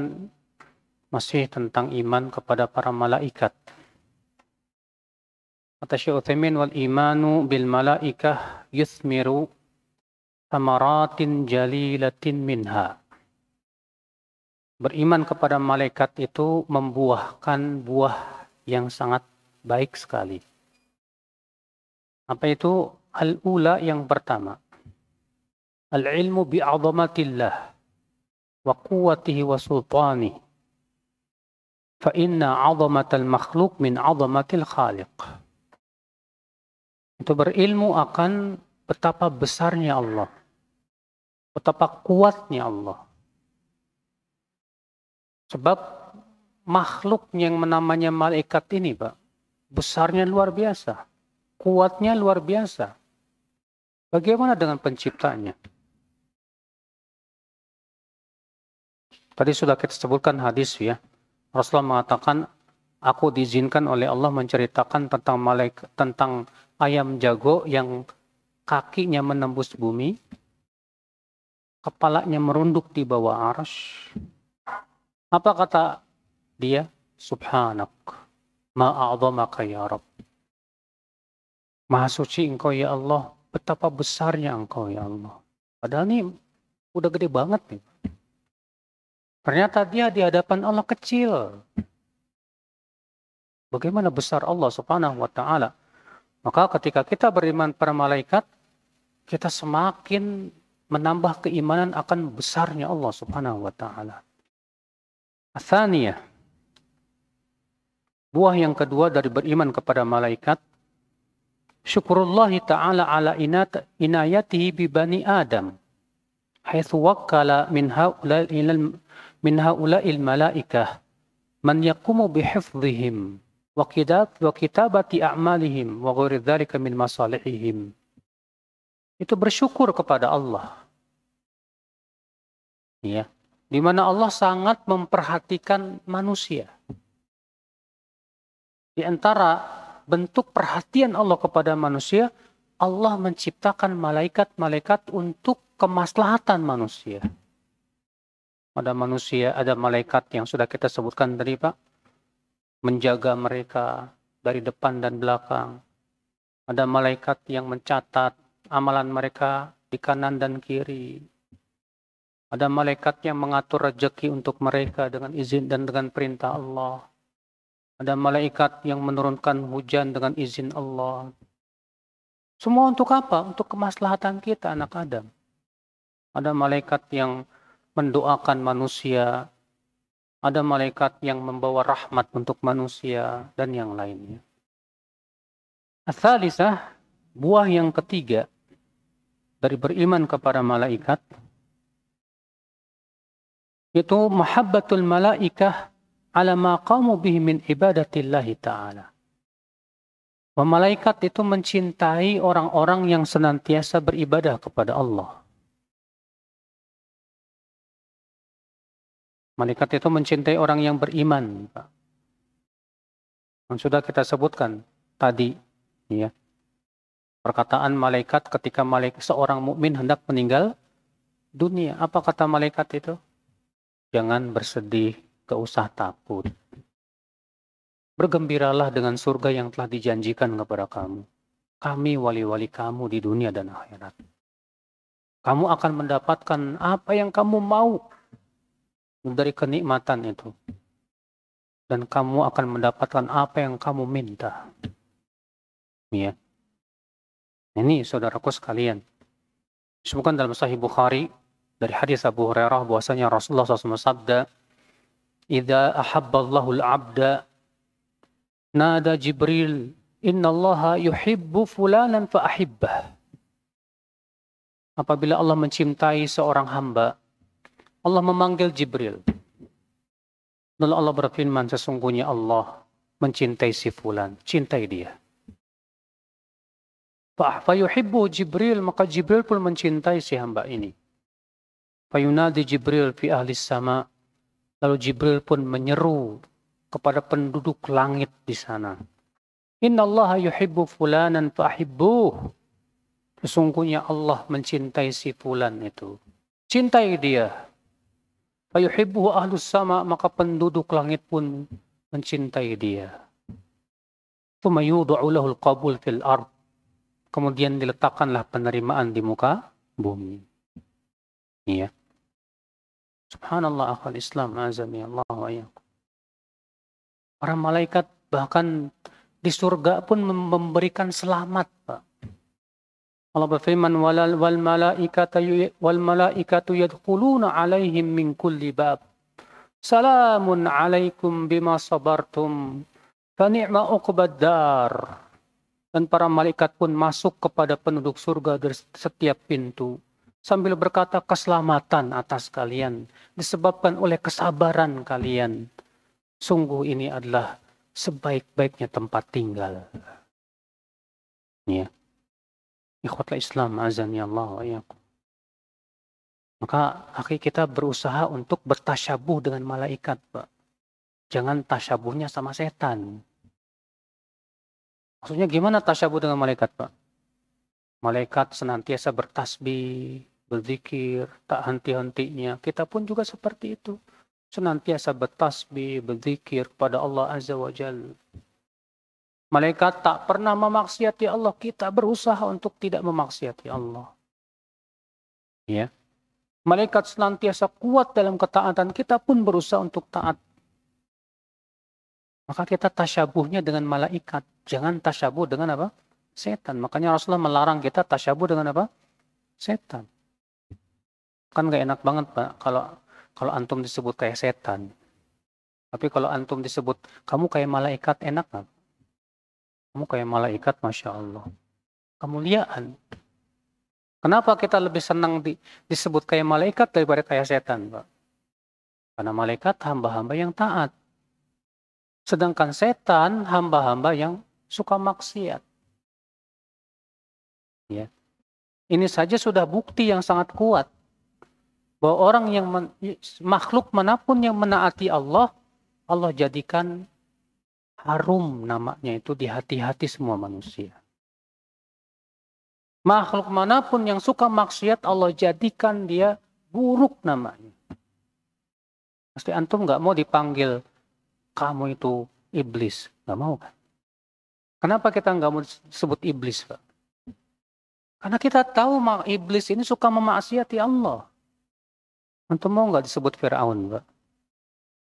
masih tentang iman kepada para malaikat kata Syekh wal imanu bil malaikah yuthmiru samaratin jalilatin minha beriman kepada malaikat itu membuahkan buah yang sangat baik sekali. Apa itu? Al-ula yang pertama al-ilmu bi'azamatillah wa quwwatihi wa sultani fa inna 'azamatal makhluk min 'azamatil khaliq itu berilmu akan betapa besarnya Allah betapa kuatnya Allah sebab makhluk yang namanya malaikat ini Pak besarnya luar biasa kuatnya luar biasa bagaimana dengan penciptanya Tadi sudah kita sebutkan hadis ya. Rasulullah mengatakan, aku diizinkan oleh Allah menceritakan tentang malaik tentang ayam jago yang kakinya menembus bumi, kepalanya merunduk di bawah arsh. Apa kata dia? Subhanak, ma'a'zamaka ya Rabb. Maha suci engkau ya Allah, betapa besarnya engkau ya Allah. Padahal ini udah gede banget nih. Ternyata dia di hadapan Allah kecil. Bagaimana besar Allah subhanahu wa ta'ala. Maka ketika kita beriman para malaikat, kita semakin menambah keimanan akan besarnya Allah subhanahu wa ta'ala. Athaniyah. Buah yang kedua dari beriman kepada malaikat. Syukurullah ta'ala ala inat, inayatihi bibani Adam. Haythu wakala min haulal min haula'il malaikah man yaqumu bihifdhihim wa qidat wa kitabati a'malihim wa ghairi dzalika min masalihihim itu bersyukur kepada Allah ya di mana Allah sangat memperhatikan manusia di antara bentuk perhatian Allah kepada manusia Allah menciptakan malaikat-malaikat untuk kemaslahatan manusia ada manusia, ada malaikat yang sudah kita sebutkan tadi Pak, menjaga mereka dari depan dan belakang. Ada malaikat yang mencatat amalan mereka di kanan dan kiri. Ada malaikat yang mengatur rejeki untuk mereka dengan izin dan dengan perintah Allah. Ada malaikat yang menurunkan hujan dengan izin Allah. Semua untuk apa? Untuk kemaslahatan kita anak Adam. Ada malaikat yang mendoakan manusia, ada malaikat yang membawa rahmat untuk manusia dan yang lainnya. Asalisah, buah yang ketiga dari beriman kepada malaikat yaitu mahabbatul malaikah ala maqamu bihi min ibadatillahi ta'ala. Malaikat itu mencintai orang-orang yang senantiasa beribadah kepada Allah. Malaikat itu mencintai orang yang beriman, Pak. Yang sudah kita sebutkan tadi, ya. Perkataan malaikat ketika malaikat seorang mukmin hendak meninggal dunia, apa kata malaikat itu? Jangan bersedih, gak usah takut. Bergembiralah dengan surga yang telah dijanjikan kepada kamu. Kami wali-wali kamu di dunia dan akhirat. Kamu akan mendapatkan apa yang kamu mau dari kenikmatan itu. Dan kamu akan mendapatkan apa yang kamu minta. Ya. Ini saudaraku sekalian. Disebutkan dalam Sahih Bukhari dari hadis Abu Hurairah bahwasanya Rasulullah SAW sabda, "Idza ahabballahu al-'abda nada Jibril, "Inna Allah yuhibbu fulanan fa Apabila Allah mencintai seorang hamba, Allah memanggil Jibril. Lalu Allah berfirman, sesungguhnya Allah mencintai si fulan, cintai dia. Fayuhibbu Jibril, maka Jibril pun mencintai si hamba ini. Fayunadi Jibril fi ahli sama, lalu Jibril pun menyeru kepada penduduk langit di sana. Inna Allah yuhibbu fulanan fahibbuh. Sesungguhnya Allah mencintai si fulan itu. Cintai dia, Fayuhibbuhu ahlus sama, maka penduduk langit pun mencintai dia. Tumayudu'u lahul qabul fil ard. Kemudian diletakkanlah penerimaan di muka bumi. Iya. Subhanallah akhal Islam azami Allah wa Para malaikat bahkan di surga pun memberikan selamat, Pak. Allah berfirman wal malaikata wal malaikatu yadkhuluna alaihim min kulli bab. Salamun alaikum bima sabartum. Fa ni'ma uqbad dar. Dan para malaikat pun masuk kepada penduduk surga dari setiap pintu sambil berkata keselamatan atas kalian disebabkan oleh kesabaran kalian. Sungguh ini adalah sebaik-baiknya tempat tinggal. Ya. Ikhwatul Islam azani Allah wa Maka akhi kita berusaha untuk bertasyabuh dengan malaikat, Pak. Jangan tasyabuhnya sama setan. Maksudnya gimana tasyabuh dengan malaikat, Pak? Malaikat senantiasa bertasbih, berzikir, tak henti-hentinya. Kita pun juga seperti itu. Senantiasa bertasbih, berzikir kepada Allah Azza wa Jalla. Malaikat tak pernah memaksiati Allah. Kita berusaha untuk tidak memaksiati Allah. Ya. Malaikat senantiasa kuat dalam ketaatan. Kita pun berusaha untuk taat. Maka kita tasyabuhnya dengan malaikat. Jangan tasyabuh dengan apa? Setan. Makanya Rasulullah melarang kita tasyabuh dengan apa? Setan. Kan gak enak banget Pak kalau kalau antum disebut kayak setan. Tapi kalau antum disebut kamu kayak malaikat enak nggak? Kamu kayak malaikat, Masya Allah. Kemuliaan. Kenapa kita lebih senang di, disebut kayak malaikat daripada kayak setan, Pak? Karena malaikat hamba-hamba yang taat. Sedangkan setan hamba-hamba yang suka maksiat. Ya. Ini saja sudah bukti yang sangat kuat bahwa orang yang men, makhluk manapun yang menaati Allah, Allah jadikan harum namanya itu di hati-hati semua manusia. Makhluk manapun yang suka maksiat Allah jadikan dia buruk namanya. Pasti antum nggak mau dipanggil kamu itu iblis, nggak mau kan? Kenapa kita nggak mau disebut iblis, Pak? Karena kita tahu iblis ini suka memaksiati Allah. Antum mau nggak disebut Fir'aun, Pak?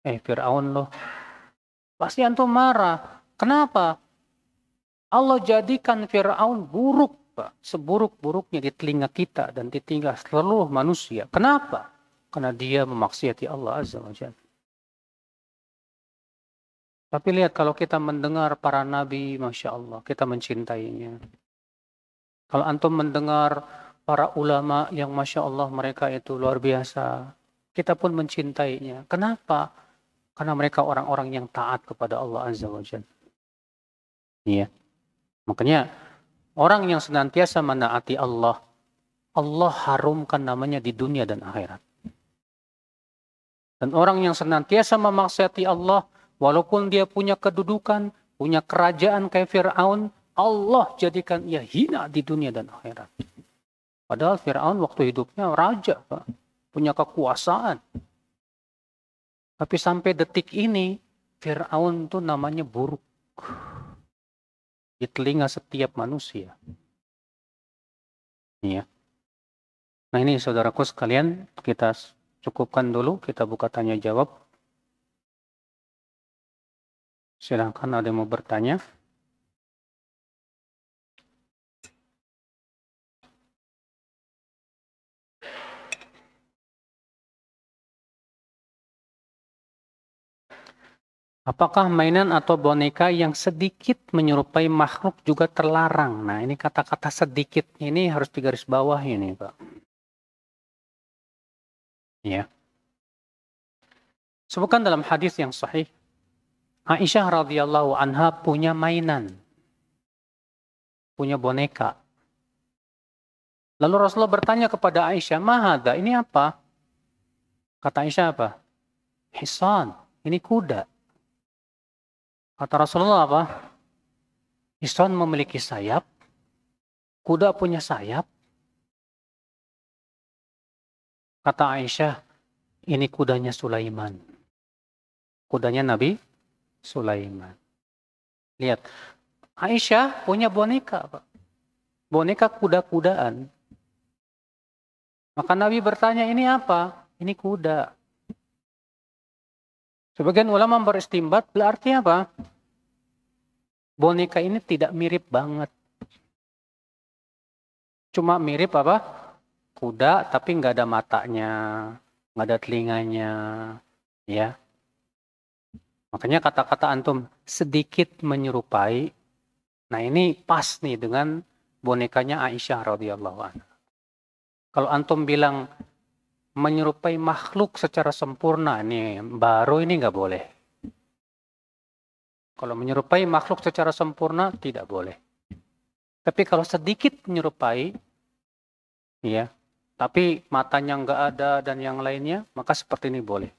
Eh, Fir'aun loh, Pasti antum marah. Kenapa? Allah jadikan Fir'aun buruk, Pak. Seburuk-buruknya di telinga kita dan di telinga seluruh manusia. Kenapa? Karena dia memaksiati Allah Azza wa Jalla. Tapi lihat kalau kita mendengar para nabi, Masya Allah, kita mencintainya. Kalau antum mendengar para ulama yang Masya Allah mereka itu luar biasa, kita pun mencintainya. Kenapa? Karena mereka orang-orang yang taat kepada Allah Azza wa Jal. Iya. Makanya orang yang senantiasa menaati Allah, Allah harumkan namanya di dunia dan akhirat. Dan orang yang senantiasa memaksiati Allah, walaupun dia punya kedudukan, punya kerajaan kayak Fir'aun, Allah jadikan ia hina di dunia dan akhirat. Padahal Fir'aun waktu hidupnya raja, Pak. punya kekuasaan, tapi sampai detik ini Fir'aun tuh namanya buruk di telinga setiap manusia. Ya. Nah ini saudaraku sekalian kita cukupkan dulu kita buka tanya jawab. Silahkan ada yang mau bertanya. Apakah mainan atau boneka yang sedikit menyerupai makhluk juga terlarang? Nah, ini kata-kata sedikit ini harus digaris bawah ini, Pak. Ya. Sebutkan dalam hadis yang sahih, Aisyah radhiyallahu anha punya mainan. Punya boneka. Lalu Rasulullah bertanya kepada Aisyah, "Mahada, ini apa?" Kata Aisyah apa? Hisan, ini kuda. Kata Rasulullah apa? Ison memiliki sayap, kuda punya sayap. Kata Aisyah, ini kudanya Sulaiman. Kudanya Nabi Sulaiman. Lihat, Aisyah punya boneka, Pak. Boneka kuda-kudaan. Maka Nabi bertanya, ini apa? Ini kuda. Sebagian ulama beristimbat berarti apa? Boneka ini tidak mirip banget. Cuma mirip apa? Kuda tapi nggak ada matanya, nggak ada telinganya, ya. Makanya kata-kata antum sedikit menyerupai. Nah ini pas nih dengan bonekanya Aisyah radhiyallahu anha. Kalau antum bilang menyerupai makhluk secara sempurna nih baru ini nggak boleh. Kalau menyerupai makhluk secara sempurna tidak boleh. Tapi kalau sedikit menyerupai, ya, tapi matanya nggak ada dan yang lainnya, maka seperti ini boleh.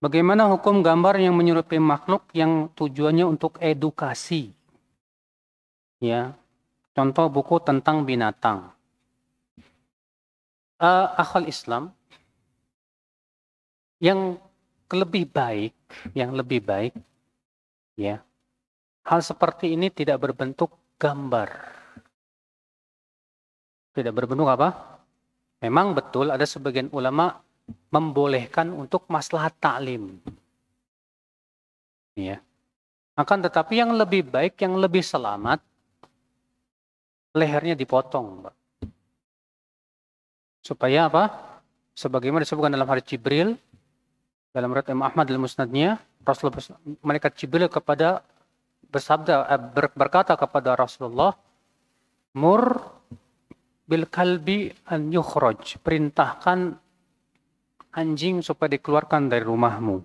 Bagaimana hukum gambar yang menyerupai makhluk yang tujuannya untuk edukasi? Ya, contoh buku tentang binatang uh, akhwal Islam yang lebih baik, yang lebih baik, ya. Hal seperti ini tidak berbentuk gambar. Tidak berbentuk apa? Memang betul ada sebagian ulama membolehkan untuk maslahat taklim. Ya. Akan tetapi yang lebih baik, yang lebih selamat, lehernya dipotong, Mbak supaya apa? Sebagaimana disebutkan dalam hadis Jibril dalam riwayat Imam Ahmad dalam musnadnya, Rasul mereka Jibril kepada bersabda eh, ber, berkata kepada Rasulullah, "Mur bil kalbi an yukhraj." Perintahkan anjing supaya dikeluarkan dari rumahmu.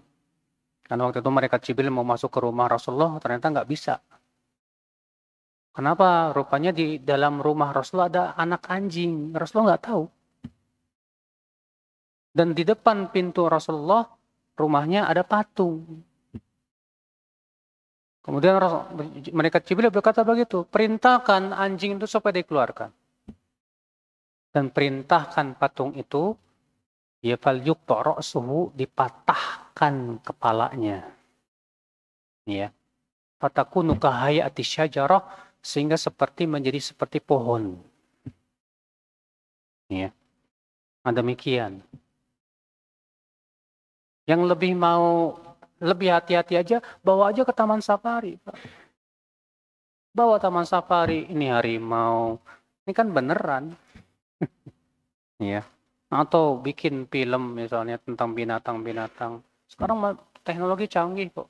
Karena waktu itu mereka Jibril mau masuk ke rumah Rasulullah, ternyata nggak bisa. Kenapa? Rupanya di dalam rumah Rasulullah ada anak anjing. Rasulullah nggak tahu. Dan di depan pintu Rasulullah rumahnya ada patung. Kemudian mereka Jibril berkata begitu, perintahkan anjing itu supaya dikeluarkan. Dan perintahkan patung itu, ya fal suhu dipatahkan kepalanya. Ya. Fatakunu kahayati syajarah sehingga seperti menjadi seperti pohon. Ya. Nah, demikian. Yang lebih mau lebih hati-hati aja, bawa aja ke taman safari, Pak. Bawa taman safari ini hari mau Ini kan beneran. (laughs) ya Atau bikin film misalnya tentang binatang-binatang. Sekarang teknologi canggih kok.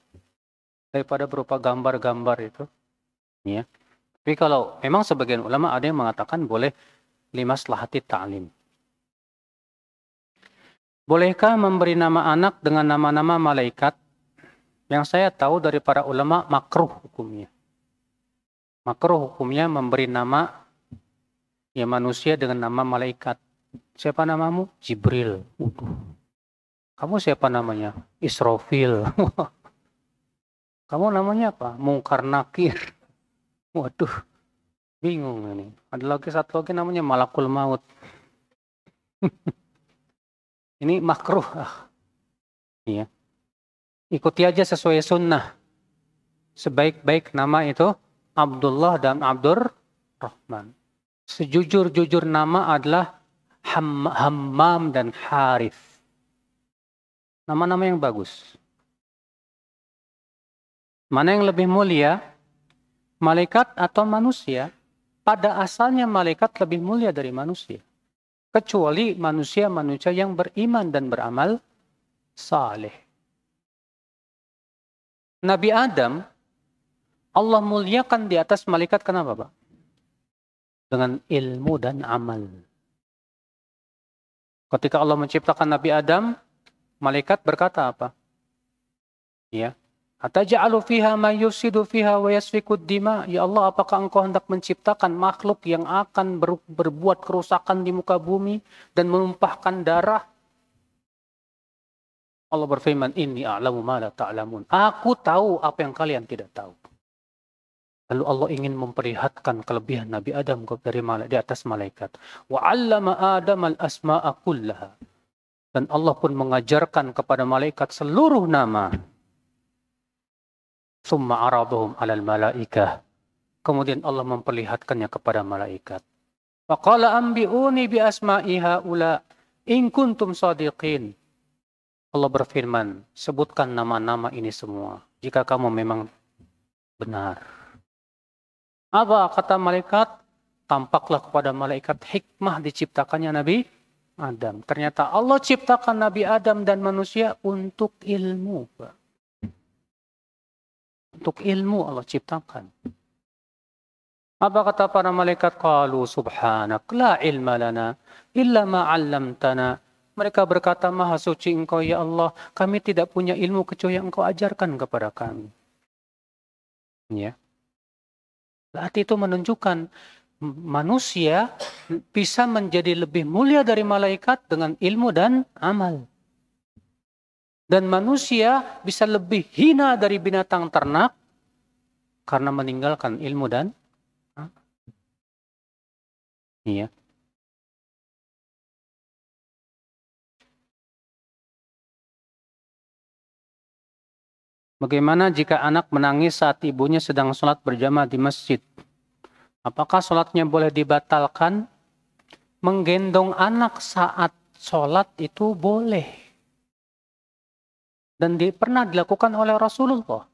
Daripada berupa gambar-gambar itu. Ya. Tapi kalau memang sebagian ulama ada yang mengatakan boleh lima selahati ta'lim. Bolehkah memberi nama anak dengan nama-nama malaikat? Yang saya tahu dari para ulama makruh hukumnya. Makruh hukumnya memberi nama ya manusia dengan nama malaikat. Siapa namamu? Jibril. Uduh. Kamu siapa namanya? Israfil. (laughs) Kamu namanya apa? Mungkar Nakir. (laughs) Waduh, bingung ini. Ada lagi satu lagi namanya Malakul Maut. (laughs) Ini makruh. Ah. Ya. Ikuti aja sesuai sunnah. Sebaik-baik nama itu Abdullah dan Abdur Rahman. Sejujur-jujur nama adalah Ham Hammam dan Harif. Nama-nama yang bagus. Mana yang lebih mulia? Malaikat atau manusia? Pada asalnya malaikat lebih mulia dari manusia kecuali manusia-manusia yang beriman dan beramal saleh. Nabi Adam Allah muliakan di atas malaikat kenapa, Pak? Dengan ilmu dan amal. Ketika Allah menciptakan Nabi Adam, malaikat berkata apa? Ya, Ataja'alu fiha man yufsidu fiha wa yasfikud dima. Ya Allah, apakah engkau hendak menciptakan makhluk yang akan ber, berbuat kerusakan di muka bumi dan menumpahkan darah? Allah berfirman, Inni a'lamu ma la ta'lamun. Aku tahu apa yang kalian tidak tahu. Lalu Allah ingin memperlihatkan kelebihan Nabi Adam dari di atas malaikat. Wa 'allama Adam al-asma'a kullaha. Dan Allah pun mengajarkan kepada malaikat seluruh nama Summa araduhum alal malaikah. Kemudian Allah memperlihatkannya kepada malaikat. Faqala ambi'uni bi asma'iha ula in kuntum sadiqin. Allah berfirman, sebutkan nama-nama ini semua jika kamu memang benar. Apa kata malaikat? Tampaklah kepada malaikat hikmah diciptakannya Nabi Adam. Ternyata Allah ciptakan Nabi Adam dan manusia untuk ilmu. Pak. Untuk ilmu Allah ciptakan. Apa kata para malaikat? Qalu subhanak la ilma lana illa ma'allamtana. Mereka berkata, Maha suci engkau ya Allah. Kami tidak punya ilmu kecuali yang engkau ajarkan kepada kami. Ya. Berarti itu menunjukkan manusia bisa menjadi lebih mulia dari malaikat dengan ilmu dan amal. Dan manusia bisa lebih hina dari binatang ternak karena meninggalkan ilmu dan iya. Bagaimana jika anak menangis saat ibunya sedang sholat berjamaah di masjid? Apakah sholatnya boleh dibatalkan? Menggendong anak saat sholat itu boleh dan di, pernah dilakukan oleh Rasulullah.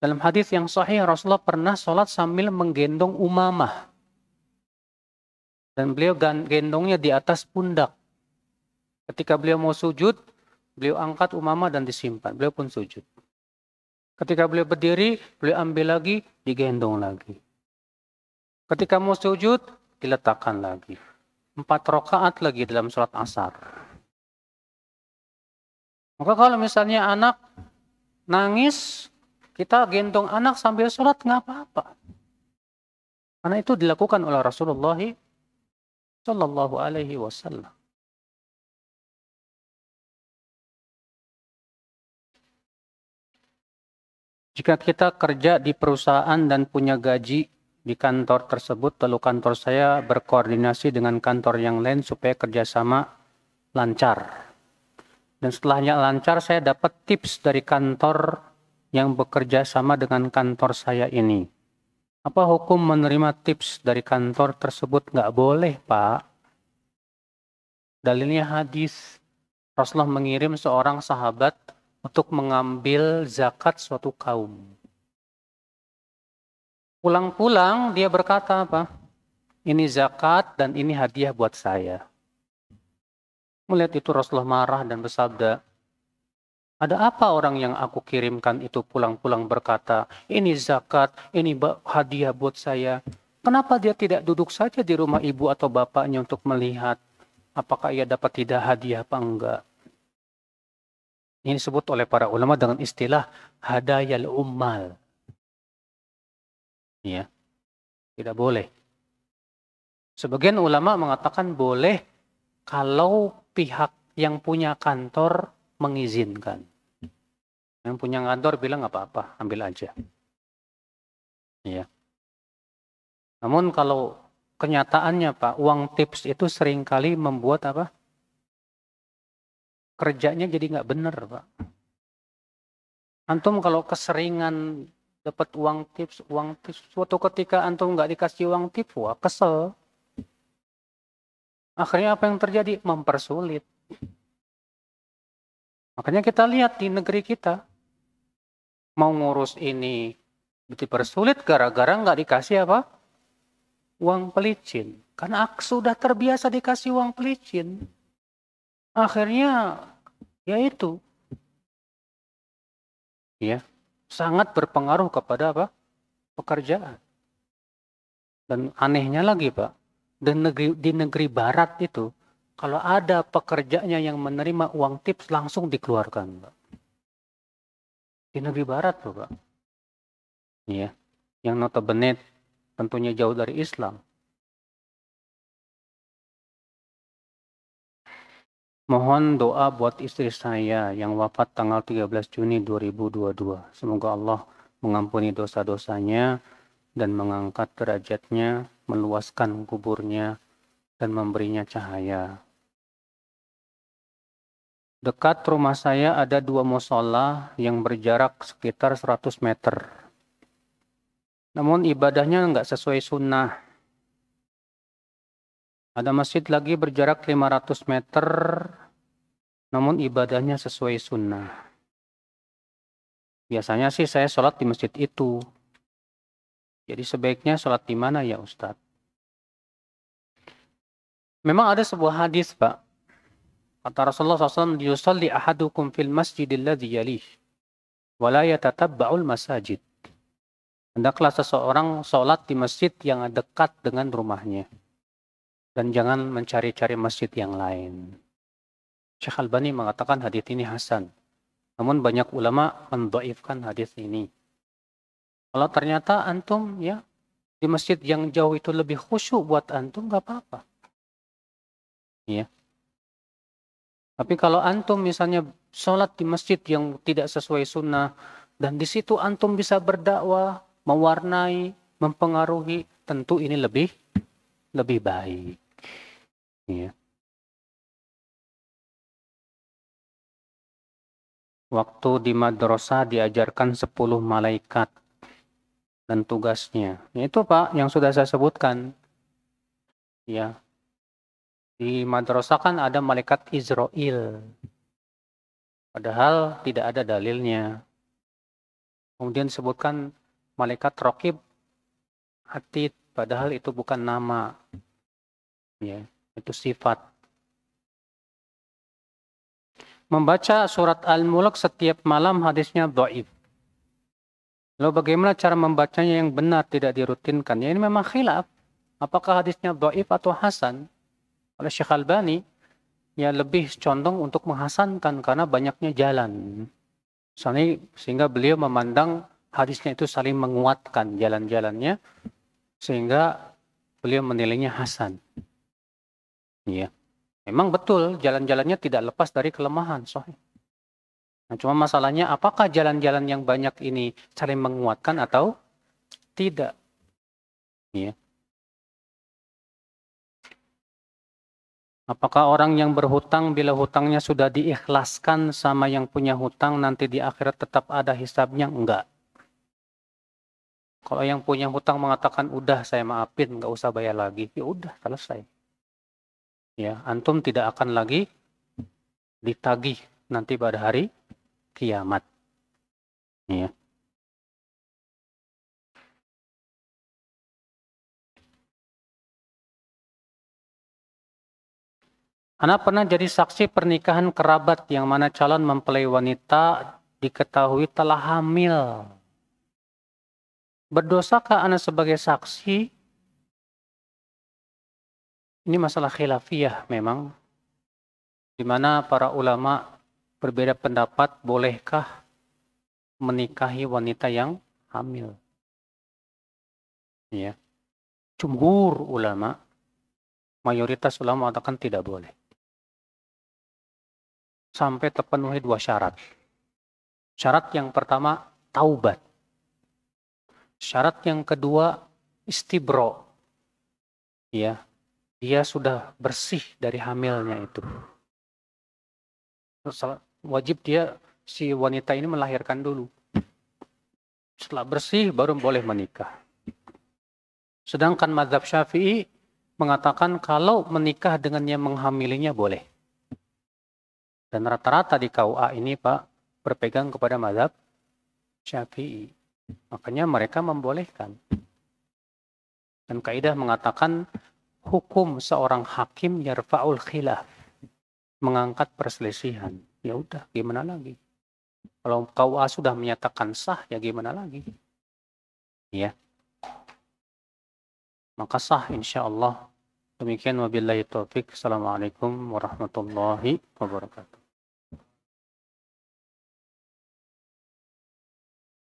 Dalam hadis yang sahih Rasulullah pernah sholat sambil menggendong Umamah dan beliau gendongnya di atas pundak. Ketika beliau mau sujud, beliau angkat Umama dan disimpan. Beliau pun sujud. Ketika beliau berdiri, beliau ambil lagi, digendong lagi. Ketika mau sujud, diletakkan lagi. Empat rokaat lagi dalam sholat asar. Maka kalau misalnya anak nangis, kita gendong anak sambil sholat nggak apa-apa. Karena itu dilakukan oleh Rasulullah Shallallahu Alaihi Wasallam. Jika kita kerja di perusahaan dan punya gaji di kantor tersebut, lalu kantor saya berkoordinasi dengan kantor yang lain supaya kerjasama lancar. Dan setelahnya lancar saya dapat tips dari kantor yang bekerja sama dengan kantor saya ini. Apa hukum menerima tips dari kantor tersebut? Nggak boleh, Pak. Dalilnya hadis. Rasulullah mengirim seorang sahabat untuk mengambil zakat suatu kaum. Pulang-pulang dia berkata apa? Ini zakat dan ini hadiah buat saya. Melihat itu Rasulullah marah dan bersabda, ada apa orang yang aku kirimkan itu pulang-pulang berkata, ini zakat, ini hadiah buat saya. Kenapa dia tidak duduk saja di rumah ibu atau bapaknya untuk melihat apakah ia dapat tidak hadiah apa enggak? Ini disebut oleh para ulama dengan istilah hadayal ummal. Ya. Tidak boleh. Sebagian ulama mengatakan boleh kalau pihak yang punya kantor mengizinkan. Yang punya kantor bilang nggak apa-apa, ambil aja. Ya. Namun kalau kenyataannya Pak, uang tips itu seringkali membuat apa? Kerjanya jadi nggak benar Pak. Antum kalau keseringan dapat uang tips, uang tips, suatu ketika antum nggak dikasih uang tips, wah kesel. Akhirnya apa yang terjadi? Mempersulit. Makanya kita lihat di negeri kita, mau ngurus ini dipersulit gara-gara nggak dikasih apa? Uang pelicin. Karena sudah terbiasa dikasih uang pelicin. Akhirnya, ya itu. Ya, sangat berpengaruh kepada apa? Pekerjaan. Dan anehnya lagi, Pak dan negeri di negeri barat itu kalau ada pekerjanya yang menerima uang tips langsung dikeluarkan Pak. di negeri barat loh Pak ya yang notabene tentunya jauh dari Islam Mohon doa buat istri saya yang wafat tanggal 13 Juni 2022. Semoga Allah mengampuni dosa-dosanya dan mengangkat derajatnya meluaskan kuburnya, dan memberinya cahaya. Dekat rumah saya ada dua musola yang berjarak sekitar 100 meter. Namun ibadahnya nggak sesuai sunnah. Ada masjid lagi berjarak 500 meter, namun ibadahnya sesuai sunnah. Biasanya sih saya sholat di masjid itu, jadi sebaiknya sholat di mana ya Ustadz? Memang ada sebuah hadis Pak. Kata Rasulullah SAW, Yusalli ahadukum fil ladhi yalih. Wala yatatabba'ul masajid. Hendaklah seseorang sholat di masjid yang dekat dengan rumahnya. Dan jangan mencari-cari masjid yang lain. Syekh Albani mengatakan hadis ini hasan. Namun banyak ulama mendoifkan hadis ini. Kalau ternyata antum ya di masjid yang jauh itu lebih khusyuk buat antum nggak apa-apa. Ya. Tapi kalau antum misalnya sholat di masjid yang tidak sesuai sunnah dan di situ antum bisa berdakwah, mewarnai, mempengaruhi, tentu ini lebih lebih baik. Ya. Waktu di madrasah diajarkan 10 malaikat dan tugasnya. Ya, itu Pak yang sudah saya sebutkan. Ya. Di madrasah kan ada malaikat Israel. Padahal tidak ada dalilnya. Kemudian sebutkan malaikat Rokib Atid. Padahal itu bukan nama. Ya, itu sifat. Membaca surat Al-Mulk setiap malam hadisnya do'if. Lalu bagaimana cara membacanya yang benar tidak dirutinkan? Ya ini memang khilaf. Apakah hadisnya do'if atau hasan? Oleh Syekh Albani, ya lebih condong untuk menghasankan karena banyaknya jalan. Misalnya, sehingga beliau memandang hadisnya itu saling menguatkan jalan-jalannya. Sehingga beliau menilainya hasan. Iya. Memang betul jalan-jalannya tidak lepas dari kelemahan. Sohih. Nah, cuma masalahnya apakah jalan-jalan yang banyak ini saling menguatkan atau tidak? Ya. Apakah orang yang berhutang bila hutangnya sudah diikhlaskan sama yang punya hutang nanti di akhirat tetap ada hisabnya? Enggak. Kalau yang punya hutang mengatakan udah saya maafin, nggak usah bayar lagi, ya udah selesai. Ya, antum tidak akan lagi ditagih nanti pada hari kiamat. Ya. Anak pernah jadi saksi pernikahan kerabat yang mana calon mempelai wanita diketahui telah hamil. Berdosakah anak sebagai saksi? Ini masalah khilafiyah memang. Di mana para ulama berbeda pendapat bolehkah menikahi wanita yang hamil. Ya. Jumhur ulama, mayoritas ulama mengatakan tidak boleh. Sampai terpenuhi dua syarat. Syarat yang pertama, taubat. Syarat yang kedua, istibro. Ya, dia sudah bersih dari hamilnya itu wajib dia si wanita ini melahirkan dulu. Setelah bersih baru boleh menikah. Sedangkan mazhab Syafi'i mengatakan kalau menikah dengan yang menghamilinya boleh. Dan rata-rata di KUA ini Pak berpegang kepada mazhab Syafi'i. Makanya mereka membolehkan. Dan kaidah mengatakan hukum seorang hakim yarfaul khilaf mengangkat perselisihan ya udah gimana lagi kalau KUA sudah menyatakan sah ya gimana lagi ya maka sah insya Allah demikian wabillahi taufik assalamualaikum warahmatullahi wabarakatuh